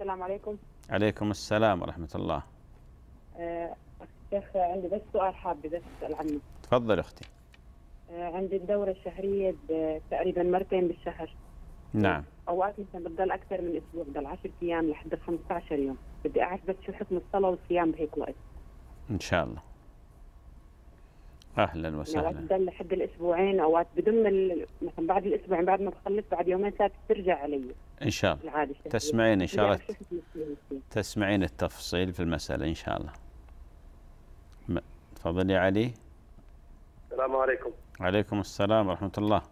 السلام عليكم عليكم السلام ورحمة الله آه، شيخ عندي بس سؤال حابة بس أسأل عنه تفضل أختي آه، عندي الدورة الشهرية تقريبا مرتين بالشهر نعم أوقات مثلا بتضل أكثر من أسبوع بضل 10 أيام لحد 15 يوم بدي أعرف بس شو حكم الصلاة والصيام بهيك وقت إن شاء الله اهلا يعني وسهلا اوقات بتضل لحد الاسبوعين اوقات بدون مثلا بعد الاسبوعين بعد ما بخلص بعد يومين ثلاث بترجع علي ان شاء الله تسمعين ان شاء الله تسمعين التفصيل في المساله ان شاء الله تفضل يا علي السلام عليكم وعليكم السلام ورحمه الله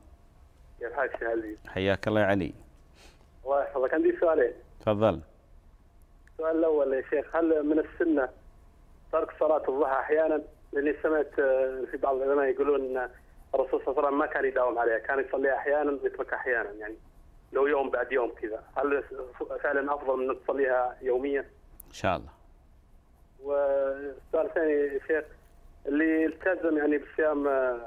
كيف حالك يا علي حياك الله يا علي الله يحفظك عندي سؤالين تفضل السؤال الاول يا شيخ هل من السنه ترك صلاه الضحى احيانا لاني سمعت آه، في بعض العلماء يقولون ان الرسول صلى الله عليه وسلم ما كان يداوم عليها كان يصليها احيانا ويتركها احيانا يعني لو يوم بعد يوم كذا هل فعلا افضل من تصليها يوميا؟ ان شاء الله. والسؤال الثاني شيخ اللي التزم يعني بصيام آه،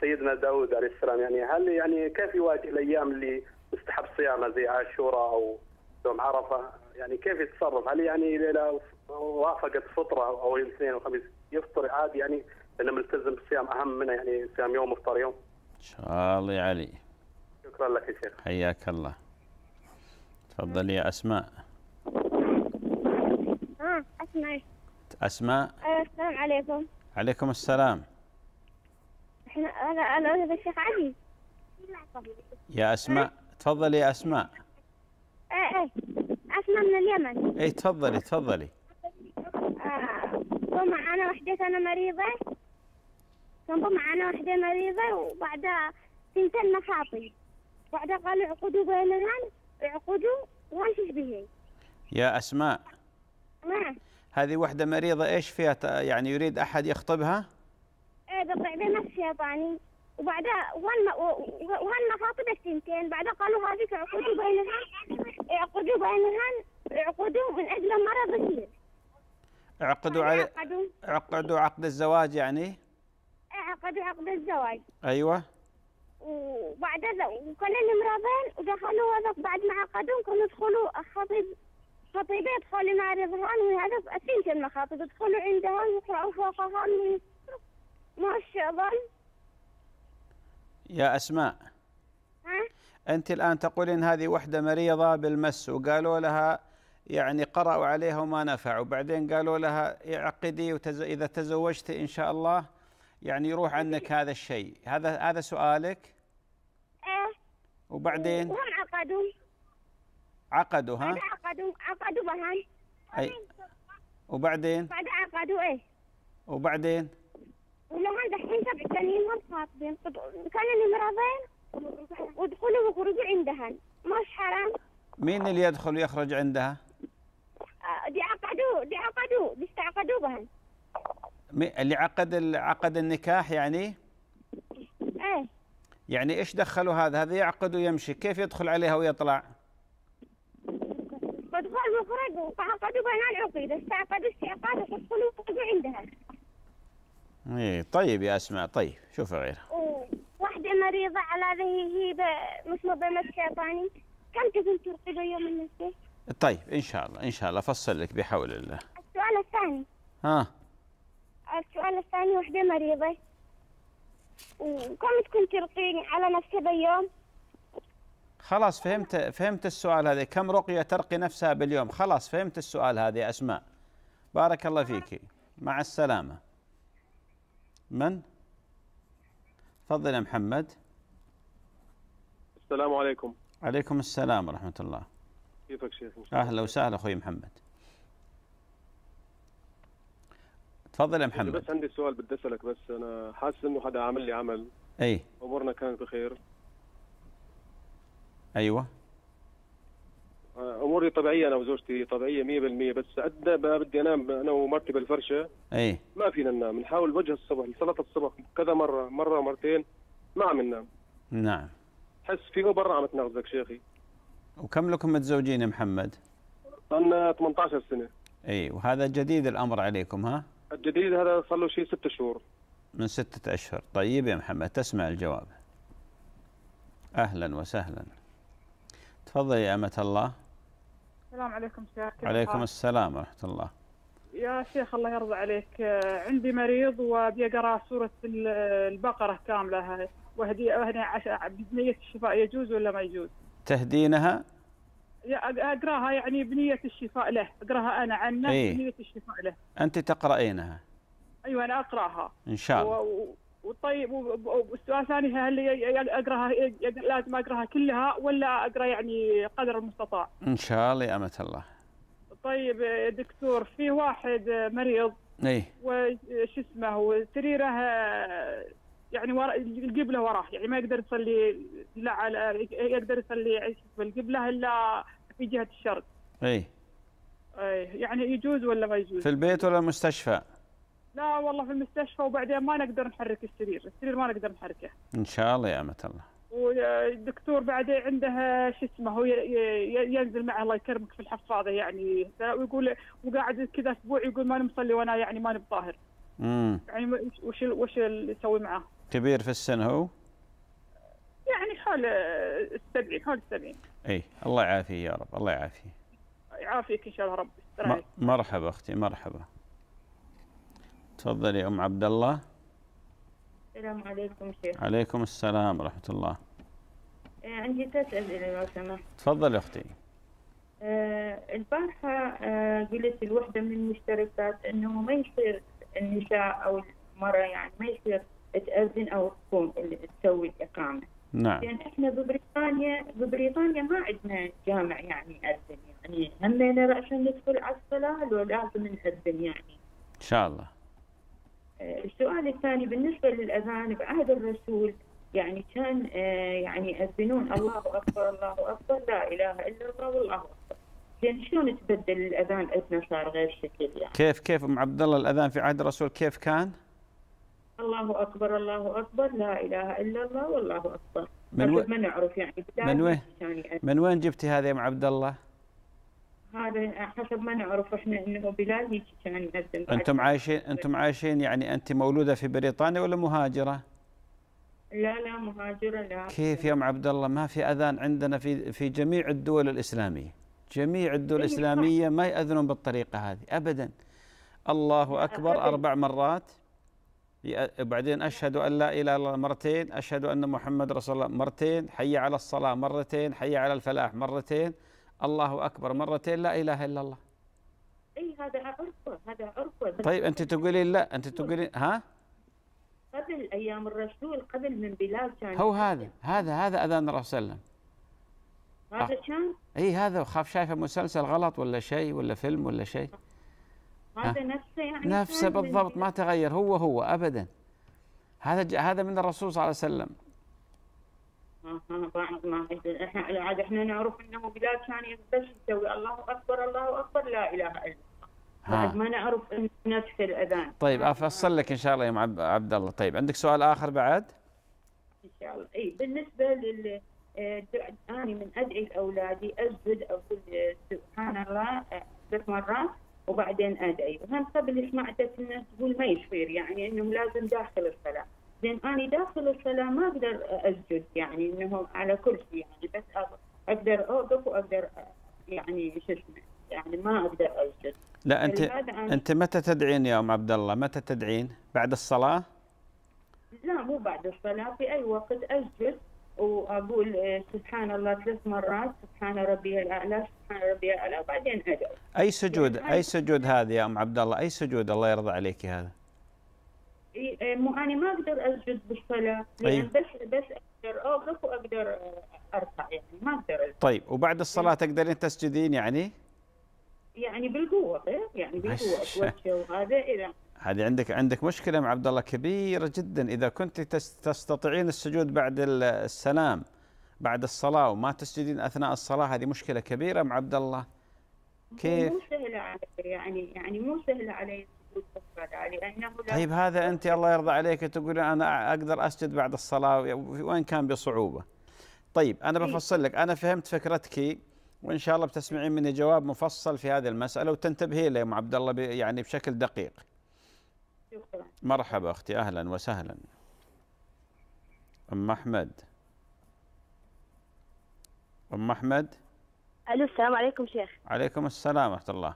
سيدنا داود عليه السلام يعني هل يعني كيف يواجه الايام اللي مستحب صيامها زي عاشوراء او يوم عرفه يعني كيف يتصرف؟ هل يعني ليله وافقت فطره او الاثنين والخميس يفطر عادي يعني لانه ملتزم بالصيام اهم منه يعني صيام يوم وافطار يوم؟ ان شاء الله علي شكرا لك يا شيخ حياك الله تفضلي يا اسماء آه، اسماء اسماء آه، السلام عليكم عليكم السلام احنا انا انا هذا الشيخ علي يا اسماء تفضلي يا اسماء ايه ايه اسماء من اليمن ايه تفضلي تفضلي آه، ثم معانا انا وحدتي انا مريضه كنت انا وحده مريضه وبعدها سنتين مخاطي بعدها قال اعقدوا بيننا اعقدوا ايش به يا اسماء نعم هذه وحده مريضه ايش فيها يعني يريد احد يخطبها؟ ايه بالطبع نفس شيطاني وبعدها وين وهن مخاطب الثنتين بعدها قالوا هذيك عقودوا بينهن اعقدوا بينهن اعقدوا من اجل المرض كثير اعقدوا يعني على عقدوا عقد الزواج يعني؟ إيه، اعقدوا عقد الزواج ايوه وبعد وكان لي ودخلوا هذاك بعد ما عقدوا كانوا يدخلوا خطيب خطيبة يدخل مع رضوان اثنين كان خاطب يدخلوا عندهم ويقرأوا فوقهم ما الله يا أسماء ها؟ أنت الآن تقولين هذه وحدة مريضة بالمس وقالوا لها يعني قرأوا عليها وما نفع وبعدين قالوا لها اعقدي وتز... إذا تزوجت إن شاء الله يعني يروح عنك هذا الشيء هذا هذا سؤالك وبعدين وهم عقدوا عقدوا ها؟ عقدوا عقدوا بهاي أي وبعدين؟ بعد عقدوا ايه وبعدين؟ ولهم دحين سبع سنين هم خاطبين كانوا مرضين ودخلوا وخرجوا عندهن مش حرام مين اللي يدخل ويخرج عندها؟ آه، دي عقدوا دي عقدوا دي استعقدوا بهن اللي عقد عقد النكاح يعني؟ ايه يعني ايش دخلوا هذا هذا يعقد ويمشي كيف يدخل عليها ويطلع مدخول مفرد وتعاقدوا بين العقيدة استعقدوا استعقاد وفصلوا عندها ايه طيب يا اسماء طيب شوف غيرها واحدة مريضة على هي مش مضمة شيطاني كم تكون ترقد يوم النسبة طيب ان شاء الله ان شاء الله افصل لك بحول الله السؤال الثاني ها السؤال الثاني واحدة مريضه وكم تكون ترقيني على نفسي باليوم خلاص فهمت فهمت السؤال هذا كم رقية ترقي نفسها باليوم خلاص فهمت السؤال هذا يا أسماء بارك الله فيك مع السلامة من تفضل يا محمد السلام عليكم عليكم السلام ورحمة الله كيفك شيخ أهلا وسهلا أخوي محمد تفضل يا محمد بس عندي سؤال بدي اسالك بس انا حاسس انه حدا عمل لي عمل اي امورنا كانت بخير ايوه آه، اموري طبيعيه انا وزوجتي طبيعيه 100% بس قد ما بدي انام انا ومرتي بالفرشه اي ما فينا ننام نحاول وجه الصبح صلاه الصبح كذا مره مره مرتين ما عم ننام نعم حس في برا عم تنغزك شيخي وكم لكم متزوجين يا محمد؟ عندنا 18 سنه اي وهذا جديد الامر عليكم ها؟ الجديد هذا صار له شيء ست شهور من ستة أشهر طيب يا محمد تسمع الجواب أهلا وسهلا تفضل يا أمة الله السلام عليكم شيخ عليكم السلام ورحمة الله يا شيخ الله يرضى عليك آه، عندي مريض وبيقرأ سورة البقرة كاملة وهدي أهدي بنية الشفاء يجوز ولا ما يجوز تهدينها اقراها يعني بنيه الشفاء له اقراها انا عنه إيه؟ بنيه الشفاء له انت تقرأينها ايوه انا اقراها ان شاء الله وطيب والسؤال الثاني هل اقراها لازم اقراها كلها ولا اقرا يعني قدر المستطاع؟ ان شاء الله يا امة الله. طيب يا دكتور في واحد مريض ايه وش اسمه سريره يعني ورا القبله وراه يعني ما يقدر يصلي لا على يقدر يصلي اسمه بالقبله الا في جهه الشرق. اي. اي يعني يجوز ولا ما يجوز؟ في البيت ولا المستشفى؟ لا والله في المستشفى وبعدين ما نقدر نحرك السرير، السرير ما نقدر نحركه. ان شاء الله يا امة الله. والدكتور بعدين عنده شو اسمه هو ينزل معه الله يكرمك في الحفاضه يعني ويقول وقاعد كذا اسبوع يقول ما مصلي وانا يعني ماني بطاهر. امم يعني وش وش يسوي معاه؟ كبير في السن هو؟ يعني حول السبعين حول السبعين اي الله يعافيه يا رب الله يعافيه يعافيك ان شاء الله رب مرحبا اختي مرحبا تفضلي يا ام عبد الله السلام عليكم شيخ عليكم السلام ورحمه الله إيه، عندي ثلاث اسئله لو سمحت تفضل يا اختي إيه، البارحة إيه، قلت الوحدة من المشتركات أنه ما يصير النساء أو المرأة يعني ما يصير تأذن أو تقوم اللي تسوي الإقامة نعم لأن إحنا ببريطانيا ببريطانيا ما عندنا جامع يعني يأذن يعني همينا رأسا ندخل على الصلاة لو لازم نأذن يعني إن شاء الله آه، السؤال الثاني بالنسبة للأذان بعهد الرسول يعني كان آه، يعني يأذنون الله أكبر الله أكبر لا إله إلا الله والله أكبر زين شلون تبدل الأذان عندنا صار غير شكل يعني كيف كيف أم عبد الله الأذان في عهد الرسول كيف كان؟ الله اكبر الله اكبر لا اله الا الله والله اكبر من و... ما نعرف يعني من وين من وين جبتي هذا يا ام عبد الله؟ هذا حسب ما نعرف احنا انه بلال هيك كان يأذن انتم عايشين انتم عايشين يعني انت مولوده في بريطانيا ولا مهاجره؟ لا لا مهاجره لا كيف يا ام عبد الله ما في اذان عندنا في في جميع الدول الاسلاميه جميع الدول إيه، الاسلاميه ما ياذنون بالطريقه هذه ابدا الله اكبر اربع مرات وبعدين أشهد أن لا إله إلا الله مرتين أشهد أن محمد رسول الله مرتين حي على الصلاة مرتين حي على الفلاح مرتين الله أكبر مرتين لا إله إلا الله اي هذا عرفه هذا عرفه طيب انت تقولين لا انت تقولين ها قبل ايام الرسول قبل من بلال كان هو هذا هذا هذا اذان الرسول صلى الله عليه وسلم هذا آه. كان اي هذا وخاف شايفه مسلسل غلط ولا شيء ولا فيلم ولا شيء هذا نفسه يعني نفسه بالضبط ما تغير هو هو ابدا هذا هذا من الرسول صلى الله عليه وسلم بعض احنا عاد احنا نعرف انه بلاد كان بس يسوي الله اكبر الله اكبر لا اله الا الله بعد ما نعرف نفس الاذان طيب افصل لك ان شاء الله يا ام عبد الله طيب عندك سؤال اخر بعد؟ ان شاء الله اي بالنسبه لل آه، انا من ادعي لاولادي اسجد اقول سبحان الله ثلاث آه، مرات وبعدين ادعي وهم قبل ما عدت الناس تقول ما يصير يعني انهم لازم داخل الصلاه زين انا داخل الصلاه ما اقدر اسجد يعني انهم على كرسي يعني بس اقدر اوقف واقدر يعني شو اسمه يعني ما اقدر اسجد لا انت انت متى تدعين يا ام عبد الله؟ متى تدعين؟ بعد الصلاه؟ لا مو بعد الصلاه في اي وقت اسجد واقول آه، سبحان الله ثلاث مرات سبحان ربي الاعلى سبحان ربي الاعلى وبعدين ادعو اي سجود يعني اي سجود هذا يا ام عبد الله اي سجود الله يرضى عليك هذا آه، مو انا ما اقدر اسجد بالصلاه يعني بس بس اقدر اوقف واقدر آه، ارفع يعني ما اقدر أسجد. طيب وبعد الصلاه يعني تقدرين تسجدين يعني؟ يعني بالقوه إيه؟ يعني بالقوه وهذا اذا هذه عندك عندك مشكله مع عبد الله كبيره جدا اذا كنت تستطيعين السجود بعد السلام بعد الصلاه وما تسجدين اثناء الصلاه هذه مشكله كبيره مع عبد الله كيف؟ مو سهله علي يعني يعني مو سهله علي لأنه طيب هذا انت الله يرضى عليك تقول انا اقدر اسجد بعد الصلاه وان كان بصعوبه. طيب انا إيه. بفصل لك انا فهمت فكرتك وان شاء الله بتسمعين مني جواب مفصل في هذه المساله وتنتبهي له يا ام عبد الله يعني بشكل دقيق. شكرا مرحبا أختي أهلا وسهلا أم أحمد أم أحمد ألو السلام عليكم شيخ عليكم السلام ورحمة الله آه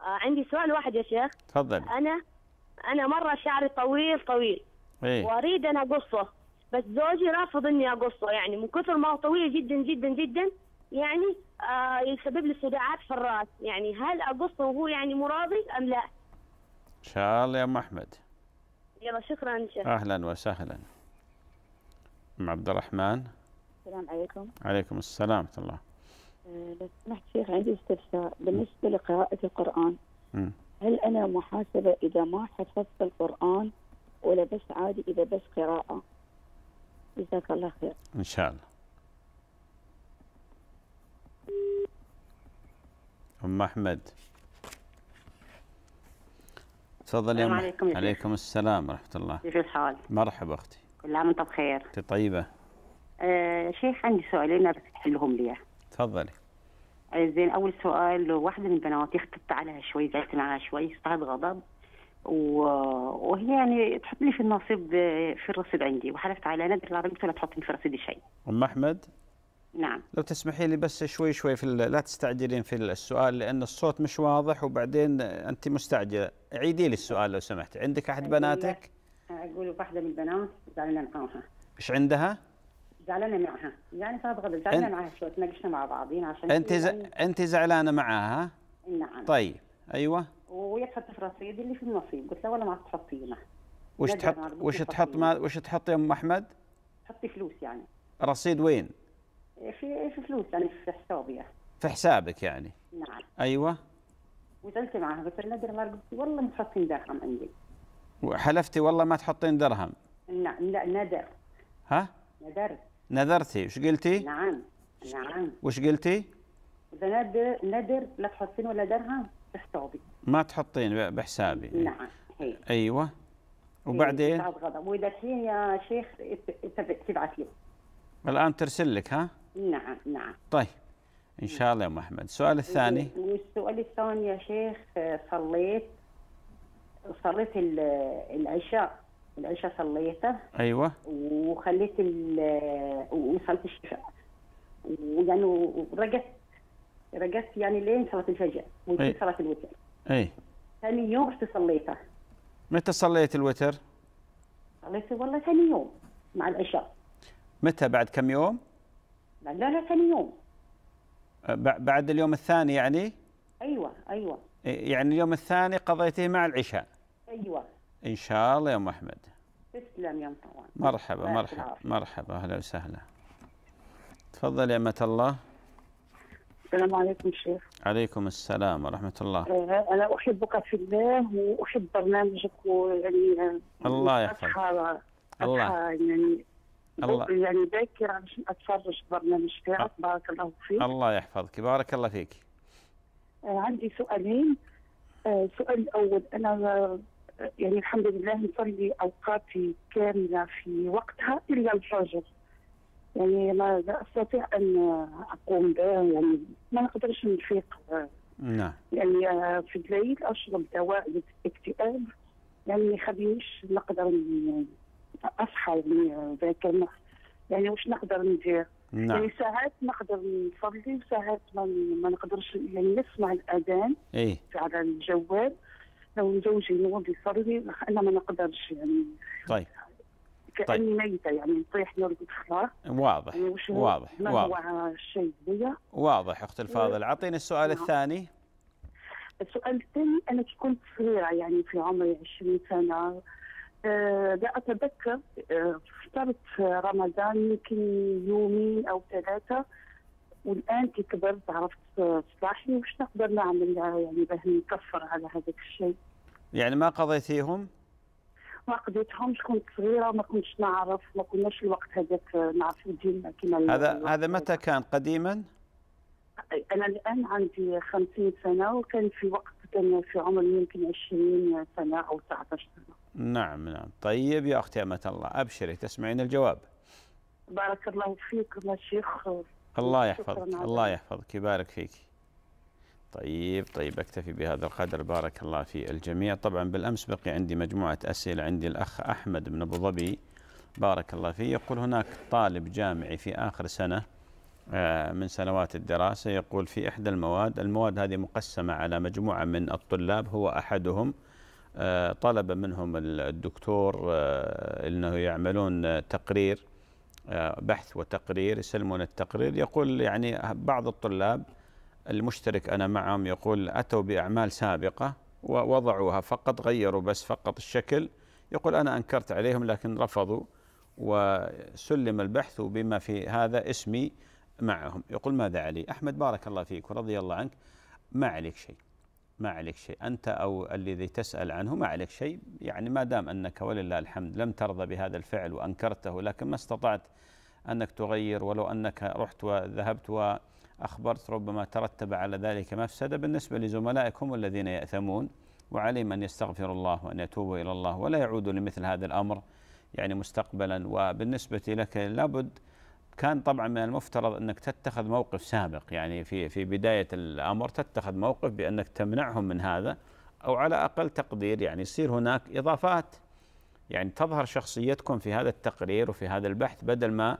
عندي سؤال واحد يا شيخ تفضل أنا أنا مرة شعري طويل طويل إيه؟ وأريد أن أقصه بس زوجي رافض إني أقصه يعني من كثر ما هو طويل جدا جدا جدا يعني آه يسبب لي صداعات في الراس يعني هل أقصه وهو يعني مراضي أم لا؟ ان شاء الله يا ام احمد يلا شكرا شيخ اهلا وسهلا ام عبد الرحمن السلام عليكم عليكم السلام ورحمه الله لو أه، سمحت شيخ عندي استفسار بالنسبه لقراءه القران م. هل انا محاسبه اذا ما حفظت القران ولا بس عادي اذا بس قراءه جزاك الله خير ان شاء الله ام احمد تفضلي السلام عليكم يا عليكم السلام ورحمه الله كيف الحال مرحبا اختي كل عام وانت بخير انت طيبه آه شيخ عندي سؤالين بس تحلهم لي تفضلي آه، زين اول سؤال واحده من بناتي اختبت عليها شوي زعلت عليها شوي استعد غضب و... وهي يعني تحط لي في النصيب آه، في الرصيد عندي وحلفت على ندر لا ولا تحطني في رصيدي شيء ام احمد نعم لو تسمحي لي بس شوي شوي في لا تستعجلين في السؤال لان الصوت مش واضح وبعدين انت مستعجله عيدي لي السؤال لو سمحتي عندك احد بناتك اقول واحده من البنات زعلانه معاها ايش عندها زعلانه معها يعني فابغى زعلانه معها شوي تناقشنا مع بعضين عشان انت ز... يعني. انت زعلانه معاها نعم طيب ايوه وهي تحط في الرصيد اللي في النصيب قلت لها ولا ما تحطينه وش تحط وش تحط وش تحط يا ام احمد؟ تحطي فلوس يعني رصيد وين؟ في في فلوس يعني في حسابي في حسابك يعني؟ نعم ايوه وزلت معها قلت لها درهم قلت والله ما تحطين درهم عندي وحلفتي والله ما تحطين درهم نعم لا نذر ها؟ نذرت نذرتي وش قلتي؟ نعم نعم وش قلتي؟ اذا ندر ندر لا تحطين ولا درهم في حسابي ما تحطين بحسابي نعم هي. ايوه وبعدين؟ غضب واذا الحين يا شيخ تبعث لي الان ترسل لك ها؟ نعم نعم طيب ان شاء الله يا محمد السؤال الثاني والسؤال الثاني يا شيخ صليت صليت العشاء العشاء صليته ايوه وخليت وصلت الشفاء ويعني ورقدت رقدت يعني لين صلاه الفجر وجيت صلاه الوتر اي ثاني يوم رحت صليته متى صليت الوتر؟ صليته والله ثاني يوم مع العشاء متى بعد كم يوم؟ لا لا ثاني يوم أه، بعد اليوم الثاني يعني؟ ايوه ايوه يعني اليوم الثاني قضيته مع العشاء ايوه ان شاء الله يا ام احمد تسلم يا مطوان مرحبا مرحبا مرحبا اهلا وسهلا تفضل يا امه الله السلام عليكم شيخ عليكم السلام ورحمة الله أه، أنا أحبك في الله وأحب برنامجك ويعني الله يحفظك الله يعني الله يعني باكر عشان اتفرج في تاعك بارك الله فيك الله يحفظك بارك الله فيك آه، عندي سؤالين السؤال آه، الاول انا آه، يعني الحمد لله نصلي اوقاتي كامله في وقتها الا الفجر يعني ما استطيع ان اقوم به يعني ما نقدرش نفيق نعم يعني في الليل اشرب دواء للاكتئاب يعني ما يخلينيش نقدر يعني اصحى ذاك يعني واش نقدر ندير نعم. يعني ساعات نقدر نصلي وساعات ما, ما نقدرش يعني نسمع الاذان ايه على الجوال لو زوجي نوض يصلي انا ما نقدرش يعني طيب كاني طيب. ميته يعني نطيح نرقد خلاص واضح يعني واضح ما واضح هو الشيء واضح اختي الفاضل اعطيني السؤال نعم. الثاني السؤال الثاني انا كنت صغيره يعني في عمري 20 سنه لا آه، اتذكر آه، فطرت رمضان يمكن يومين او ثلاثه والان كي كبرت عرفت صلاحي وش نقدر نعمل يعني باه نكفر على هذاك الشيء. يعني ما قضيتيهم؟ ما قضيتهمش كنت صغيره ما كنتش نعرف ما كناش الوقت هذاك نعرفوا ديننا كما هذا هذا متى كان قديما؟ انا الان عندي 50 سنه وكان في وقت كان في عمر يمكن 20 سنه او 19 سنه. نعم نعم طيب يا أختي أمة الله أبشري تسمعين الجواب بارك الله فيك يا شيخ الله يحفظك الله يحفظك يبارك فيك طيب طيب اكتفي بهذا القدر بارك الله في الجميع طبعا بالأمس بقي عندي مجموعة أسئلة عندي الأخ أحمد من أبو ظبي بارك الله فيه يقول هناك طالب جامعي في آخر سنة آه، من سنوات الدراسة يقول في إحدى المواد المواد هذه مقسمة على مجموعة من الطلاب هو أحدهم آه، طلب منهم الدكتور آه، انه يعملون تقرير آه، بحث وتقرير يسلمون التقرير يقول يعني بعض الطلاب المشترك انا معهم يقول اتوا باعمال سابقه ووضعوها فقط غيروا بس فقط الشكل يقول انا انكرت عليهم لكن رفضوا وسلم البحث بما في هذا اسمي معهم يقول ماذا علي أحمد بارك الله فيك ورضي الله عنك ما عليك شيء ما عليك شيء أنت أو الذي تسأل عنه ما عليك شيء يعني ما دام أنك ولله الحمد لم ترضى بهذا الفعل وأنكرته لكن ما استطعت أنك تغير ولو أنك رحت وذهبت وأخبرت ربما ترتب على ذلك مفسدة بالنسبة لزملائك هم الذين يأثمون وعليهم أن يستغفروا الله وأن يتوبوا إلى الله ولا يعودوا لمثل هذا الأمر يعني مستقبلا وبالنسبة لك لابد كان طبعا من المفترض انك تتخذ موقف سابق يعني في في بدايه الامر تتخذ موقف بانك تمنعهم من هذا او على اقل تقدير يعني يصير هناك اضافات يعني تظهر شخصيتكم في هذا التقرير وفي هذا البحث بدل ما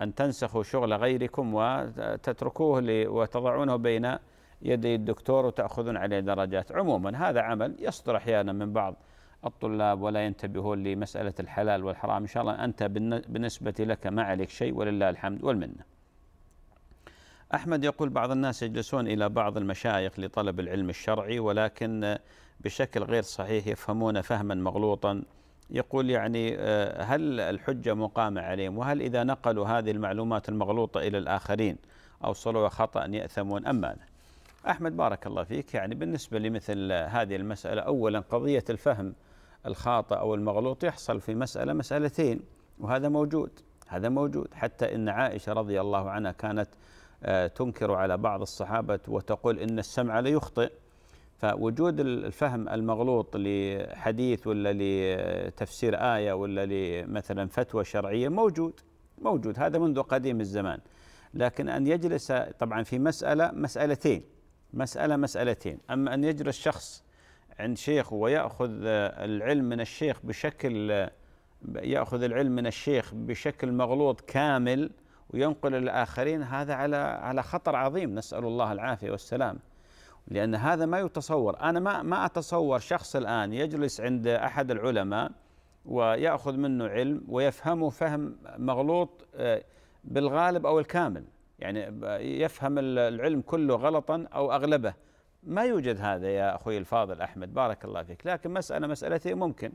ان تنسخوا شغل غيركم وتتركوه وتضعونه بين يدي الدكتور وتاخذون عليه درجات عموما هذا عمل يصدر احيانا من بعض الطلاب ولا ينتبهون لمسألة الحلال والحرام إن شاء الله أنت بالنسبة لك ما عليك شيء ولله الحمد والمنة أحمد يقول بعض الناس يجلسون إلى بعض المشايخ لطلب العلم الشرعي ولكن بشكل غير صحيح يفهمون فهما مغلوطا يقول يعني آه، هل الحجة مقامة عليهم وهل إذا نقلوا هذه المعلومات المغلوطة إلى الآخرين صلوا خطأ يأثمون أم ماذا أحمد بارك الله فيك يعني بالنسبة لمثل هذه المسألة أولا قضية الفهم الخاطئ أو المغلوط يحصل في مسألة مسألتين وهذا موجود هذا موجود حتى إن عائشة رضي الله عنها كانت آه، تنكر على بعض الصحابة وتقول إن السمع ليخطئ فوجود الفهم المغلوط لحديث ولا لتفسير آية ولا لمثلا فتوى شرعية موجود موجود هذا منذ قديم الزمان لكن أن يجلس طبعا في مسألة مسألتين مسألة مسألتين أما أن يجلس شخص عند شيخ ويأخذ آه، العلم من الشيخ بشكل آه، يأخذ العلم من الشيخ بشكل مغلوط كامل وينقل للآخرين هذا على على خطر عظيم نسأل الله العافية والسلام لأن هذا ما يتصور أنا ما ما أتصور شخص الآن يجلس عند أحد العلماء ويأخذ منه علم ويفهمه فهم مغلوط آه، بالغالب أو الكامل يعني يفهم العلم كله غلطا أو أغلبه ما يوجد هذا يا أخوي الفاضل أحمد بارك الله فيك لكن مسألة مسألتي ممكن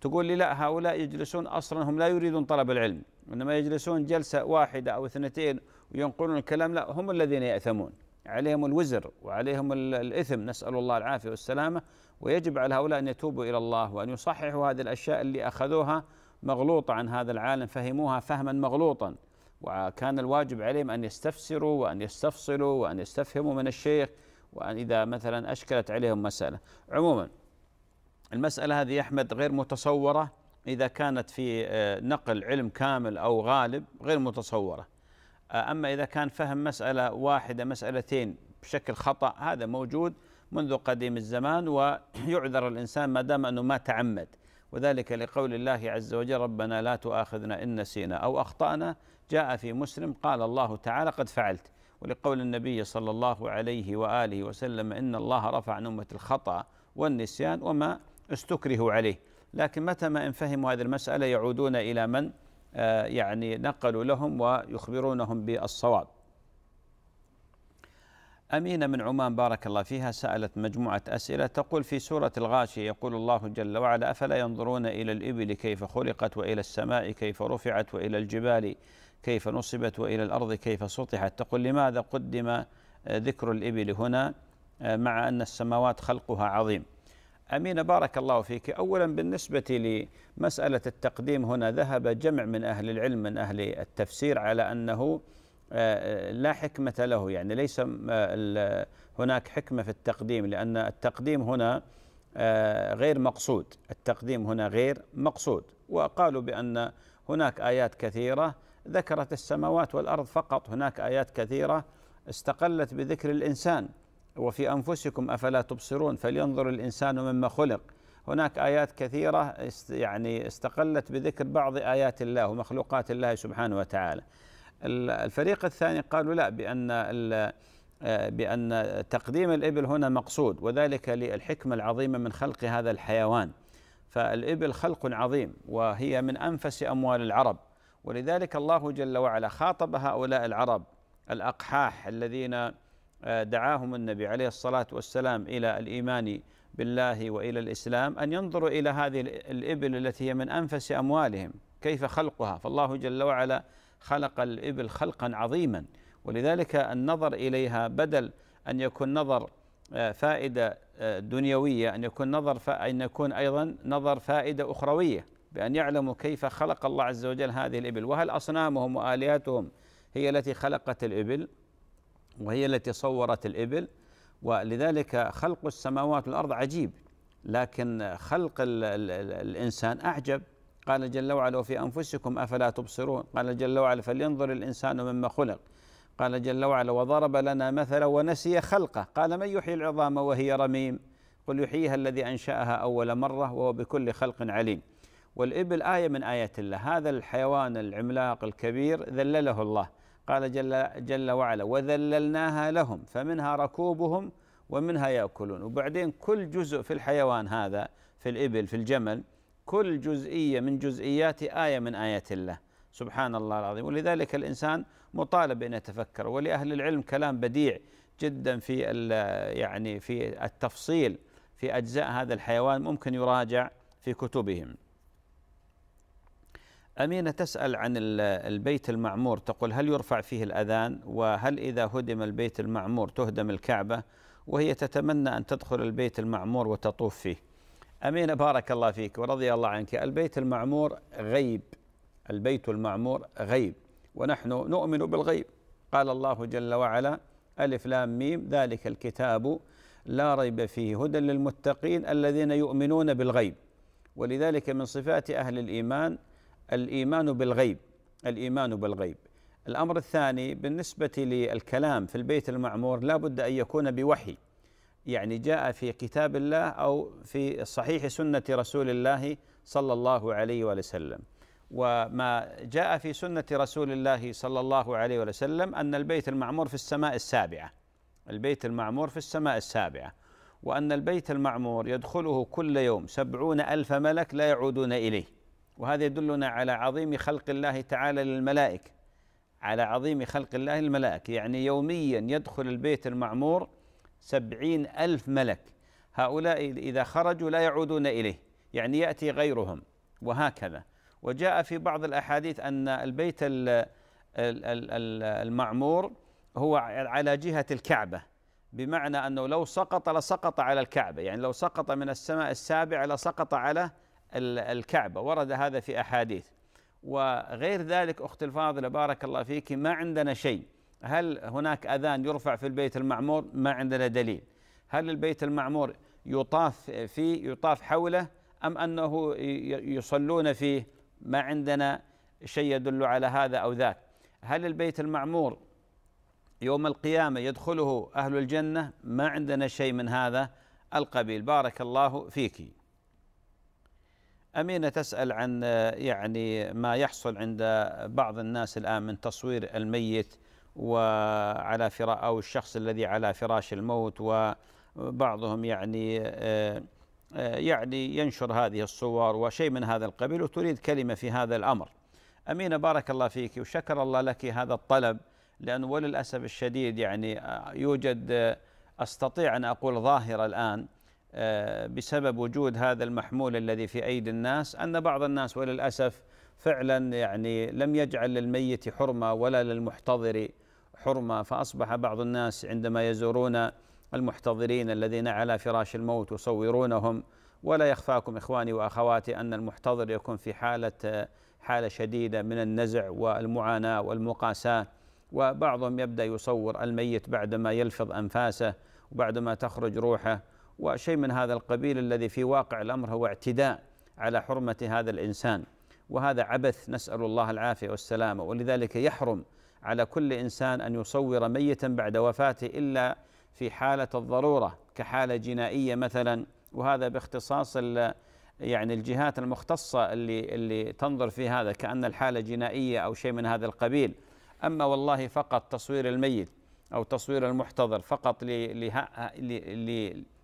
تقول لي لا هؤلاء يجلسون أصلا هم لا يريدون طلب العلم إنما يجلسون جلسة واحدة أو اثنتين وينقلون الكلام لا هم الذين يأثمون عليهم الوزر وعليهم الإثم نسأل الله العافية والسلامة ويجب على هؤلاء أن يتوبوا إلى الله وأن يصححوا هذه الأشياء اللي أخذوها مغلوطة عن هذا العالم فهموها فهما مغلوطا وكان الواجب عليهم أن يستفسروا وأن يستفصلوا وأن يستفهموا من الشيخ وأن إذا مثلا أشكلت عليهم مسألة عموما المسألة هذه يا أحمد غير متصورة إذا كانت في آه، نقل علم كامل أو غالب غير متصورة آه، أما إذا كان فهم مسألة واحدة مسألتين بشكل خطأ هذا موجود منذ قديم الزمان ويعذر الإنسان ما دام أنه ما تعمد وذلك لقول الله عز وجل ربنا لا تؤاخذنا إن نسينا أو أخطأنا جاء في مسلم قال الله تعالى قد فعلت ولقول النبي صلى الله عليه واله وسلم ان الله رفع عن امه الخطا والنسيان وما استكرهوا عليه لكن متى ما ان فهموا هذه المساله يعودون الى من آه، يعني نقلوا لهم ويخبرونهم بالصواب أمينة من عمان بارك الله فيها سألت مجموعة أسئلة تقول في سورة الغاشية يقول الله جل وعلا أفلا ينظرون إلى الإبل كيف خلقت وإلى السماء كيف رفعت وإلى الجبال كيف نصبت وإلى الأرض كيف سطحت تقول لماذا قدم آه، ذكر الإبل هنا آه، مع أن السماوات خلقها عظيم أمين بارك الله فيك أولا بالنسبة لمسألة التقديم هنا ذهب جمع من أهل العلم من أهل التفسير على أنه آه، لا حكمة له يعني ليس هناك حكمة في التقديم لأن التقديم هنا غير مقصود التقديم هنا غير مقصود وقالوا بأن هناك آيات كثيرة ذكرت السماوات والارض فقط هناك ايات كثيره استقلت بذكر الانسان وفي انفسكم افلا تبصرون فلينظر الانسان مما خلق هناك ايات كثيره يعني استقلت بذكر بعض ايات الله ومخلوقات الله سبحانه وتعالى الفريق الثاني قالوا لا بان آه، بأن تقديم الإبل هنا مقصود وذلك للحكمة العظيمة من خلق هذا الحيوان فالإبل خلق عظيم وهي من أنفس أموال العرب ولذلك الله جل وعلا خاطب هؤلاء العرب الاقحاح الذين آه، دعاهم النبي عليه الصلاه والسلام الى الايمان بالله والى الاسلام ان ينظروا الى هذه الابل التي هي من انفس اموالهم كيف خلقها فالله جل وعلا خلق الابل خلقا عظيما ولذلك النظر اليها بدل ان يكون نظر آه، فائده آه، دنيويه ان يكون نظر ان يكون ايضا نظر فائده اخرويه بأن يعلموا كيف خلق الله عز وجل هذه الإبل وهل أصنامهم وآلياتهم هي التي خلقت الإبل وهي التي صورت الإبل ولذلك خلق السماوات والأرض عجيب لكن خلق الـ الـ الـ الإنسان أعجب قال جل وعلا وفي أنفسكم أفلا تبصرون قال جل وعلا فلينظر الإنسان مما خلق قال جل وعلا وضرب لنا مثلا ونسي خلقه قال من يحيي العظام وهي رميم قل يحييها الذي أنشأها أول مرة وهو بكل خلق عليم والإبل آية من آيات الله هذا الحيوان العملاق الكبير ذلله الله قال جل, جل وعلا وذللناها لهم فمنها ركوبهم ومنها يأكلون وبعدين كل جزء في الحيوان هذا في الإبل في الجمل كل جزئية من جزئيات آية من آيات الله سبحان الله العظيم ولذلك الإنسان مطالب أن يتفكر ولأهل العلم كلام بديع جدا في يعني في التفصيل في أجزاء هذا الحيوان ممكن يراجع في كتبهم أمينة تسأل عن البيت المعمور تقول هل يرفع فيه الأذان وهل إذا هدم البيت المعمور تهدم الكعبة وهي تتمنى أن تدخل البيت المعمور وتطوف فيه أمينة بارك الله فيك ورضي الله عنك البيت المعمور غيب البيت المعمور غيب ونحن نؤمن بالغيب قال الله جل وعلا ألف لام ميم ذلك الكتاب لا ريب فيه هدى للمتقين الذين يؤمنون بالغيب ولذلك من صفات أهل الإيمان الايمان بالغيب الايمان بالغيب الامر الثاني بالنسبه للكلام في البيت المعمور لا بد ان يكون بوحي يعني جاء في كتاب الله او في صحيح سنه رسول الله صلى الله عليه وسلم وما جاء في سنه رسول الله صلى الله عليه وسلم ان البيت المعمور في السماء السابعه البيت المعمور في السماء السابعه وان البيت المعمور يدخله كل يوم سبعون الف ملك لا يعودون اليه وهذا يدلنا على عظيم خلق الله تعالى للملائكه على عظيم خلق الله الملائكة يعني يوميا يدخل البيت المعمور سبعين ألف ملك هؤلاء إذا خرجوا لا يعودون إليه يعني يأتي غيرهم وهكذا وجاء في بعض الأحاديث أن البيت المعمور هو على جهة الكعبة بمعنى أنه لو سقط لسقط على الكعبة يعني لو سقط من السماء السابعة لسقط على الكعبة ورد هذا في أحاديث وغير ذلك أخت الفاضلة بارك الله فيك ما عندنا شيء هل هناك أذان يرفع في البيت المعمور ما عندنا دليل هل البيت المعمور يطاف فيه يطاف حوله أم أنه يصلون فيه ما عندنا شيء يدل على هذا أو ذاك هل البيت المعمور يوم القيامة يدخله أهل الجنة ما عندنا شيء من هذا القبيل بارك الله فيك أمينة تسأل عن يعني ما يحصل عند بعض الناس الآن من تصوير الميت وعلى فرا أو الشخص الذي على فراش الموت وبعضهم يعني آه، آه، يعني ينشر هذه الصور وشيء من هذا القبيل وتريد كلمة في هذا الأمر أمينة بارك الله فيك وشكر الله لك هذا الطلب لأنه وللأسف الشديد يعني آه، يوجد أستطيع أن أقول ظاهرة الآن آه، بسبب وجود هذا المحمول الذي في أيدي الناس أن بعض الناس وللأسف فعلا يعني لم يجعل للميت حرمة ولا للمحتضر حرمة فأصبح بعض الناس عندما يزورون المحتضرين الذين على فراش الموت يصورونهم ولا يخفاكم إخواني وأخواتي أن المحتضر يكون في حالة حالة شديدة من النزع والمعاناة والمقاساة وبعضهم يبدأ يصور الميت بعدما يلفظ أنفاسه وبعدما تخرج روحه وشيء من هذا القبيل الذي في واقع الامر هو اعتداء على حرمه هذا الانسان وهذا عبث نسال الله العافيه والسلامه ولذلك يحرم على كل انسان ان يصور ميتا بعد وفاته الا في حاله الضروره كحاله جنائيه مثلا وهذا باختصاص يعني الجهات المختصه اللي اللي تنظر في هذا كان الحاله جنائيه او شيء من هذا القبيل اما والله فقط تصوير الميت او تصوير المحتضر فقط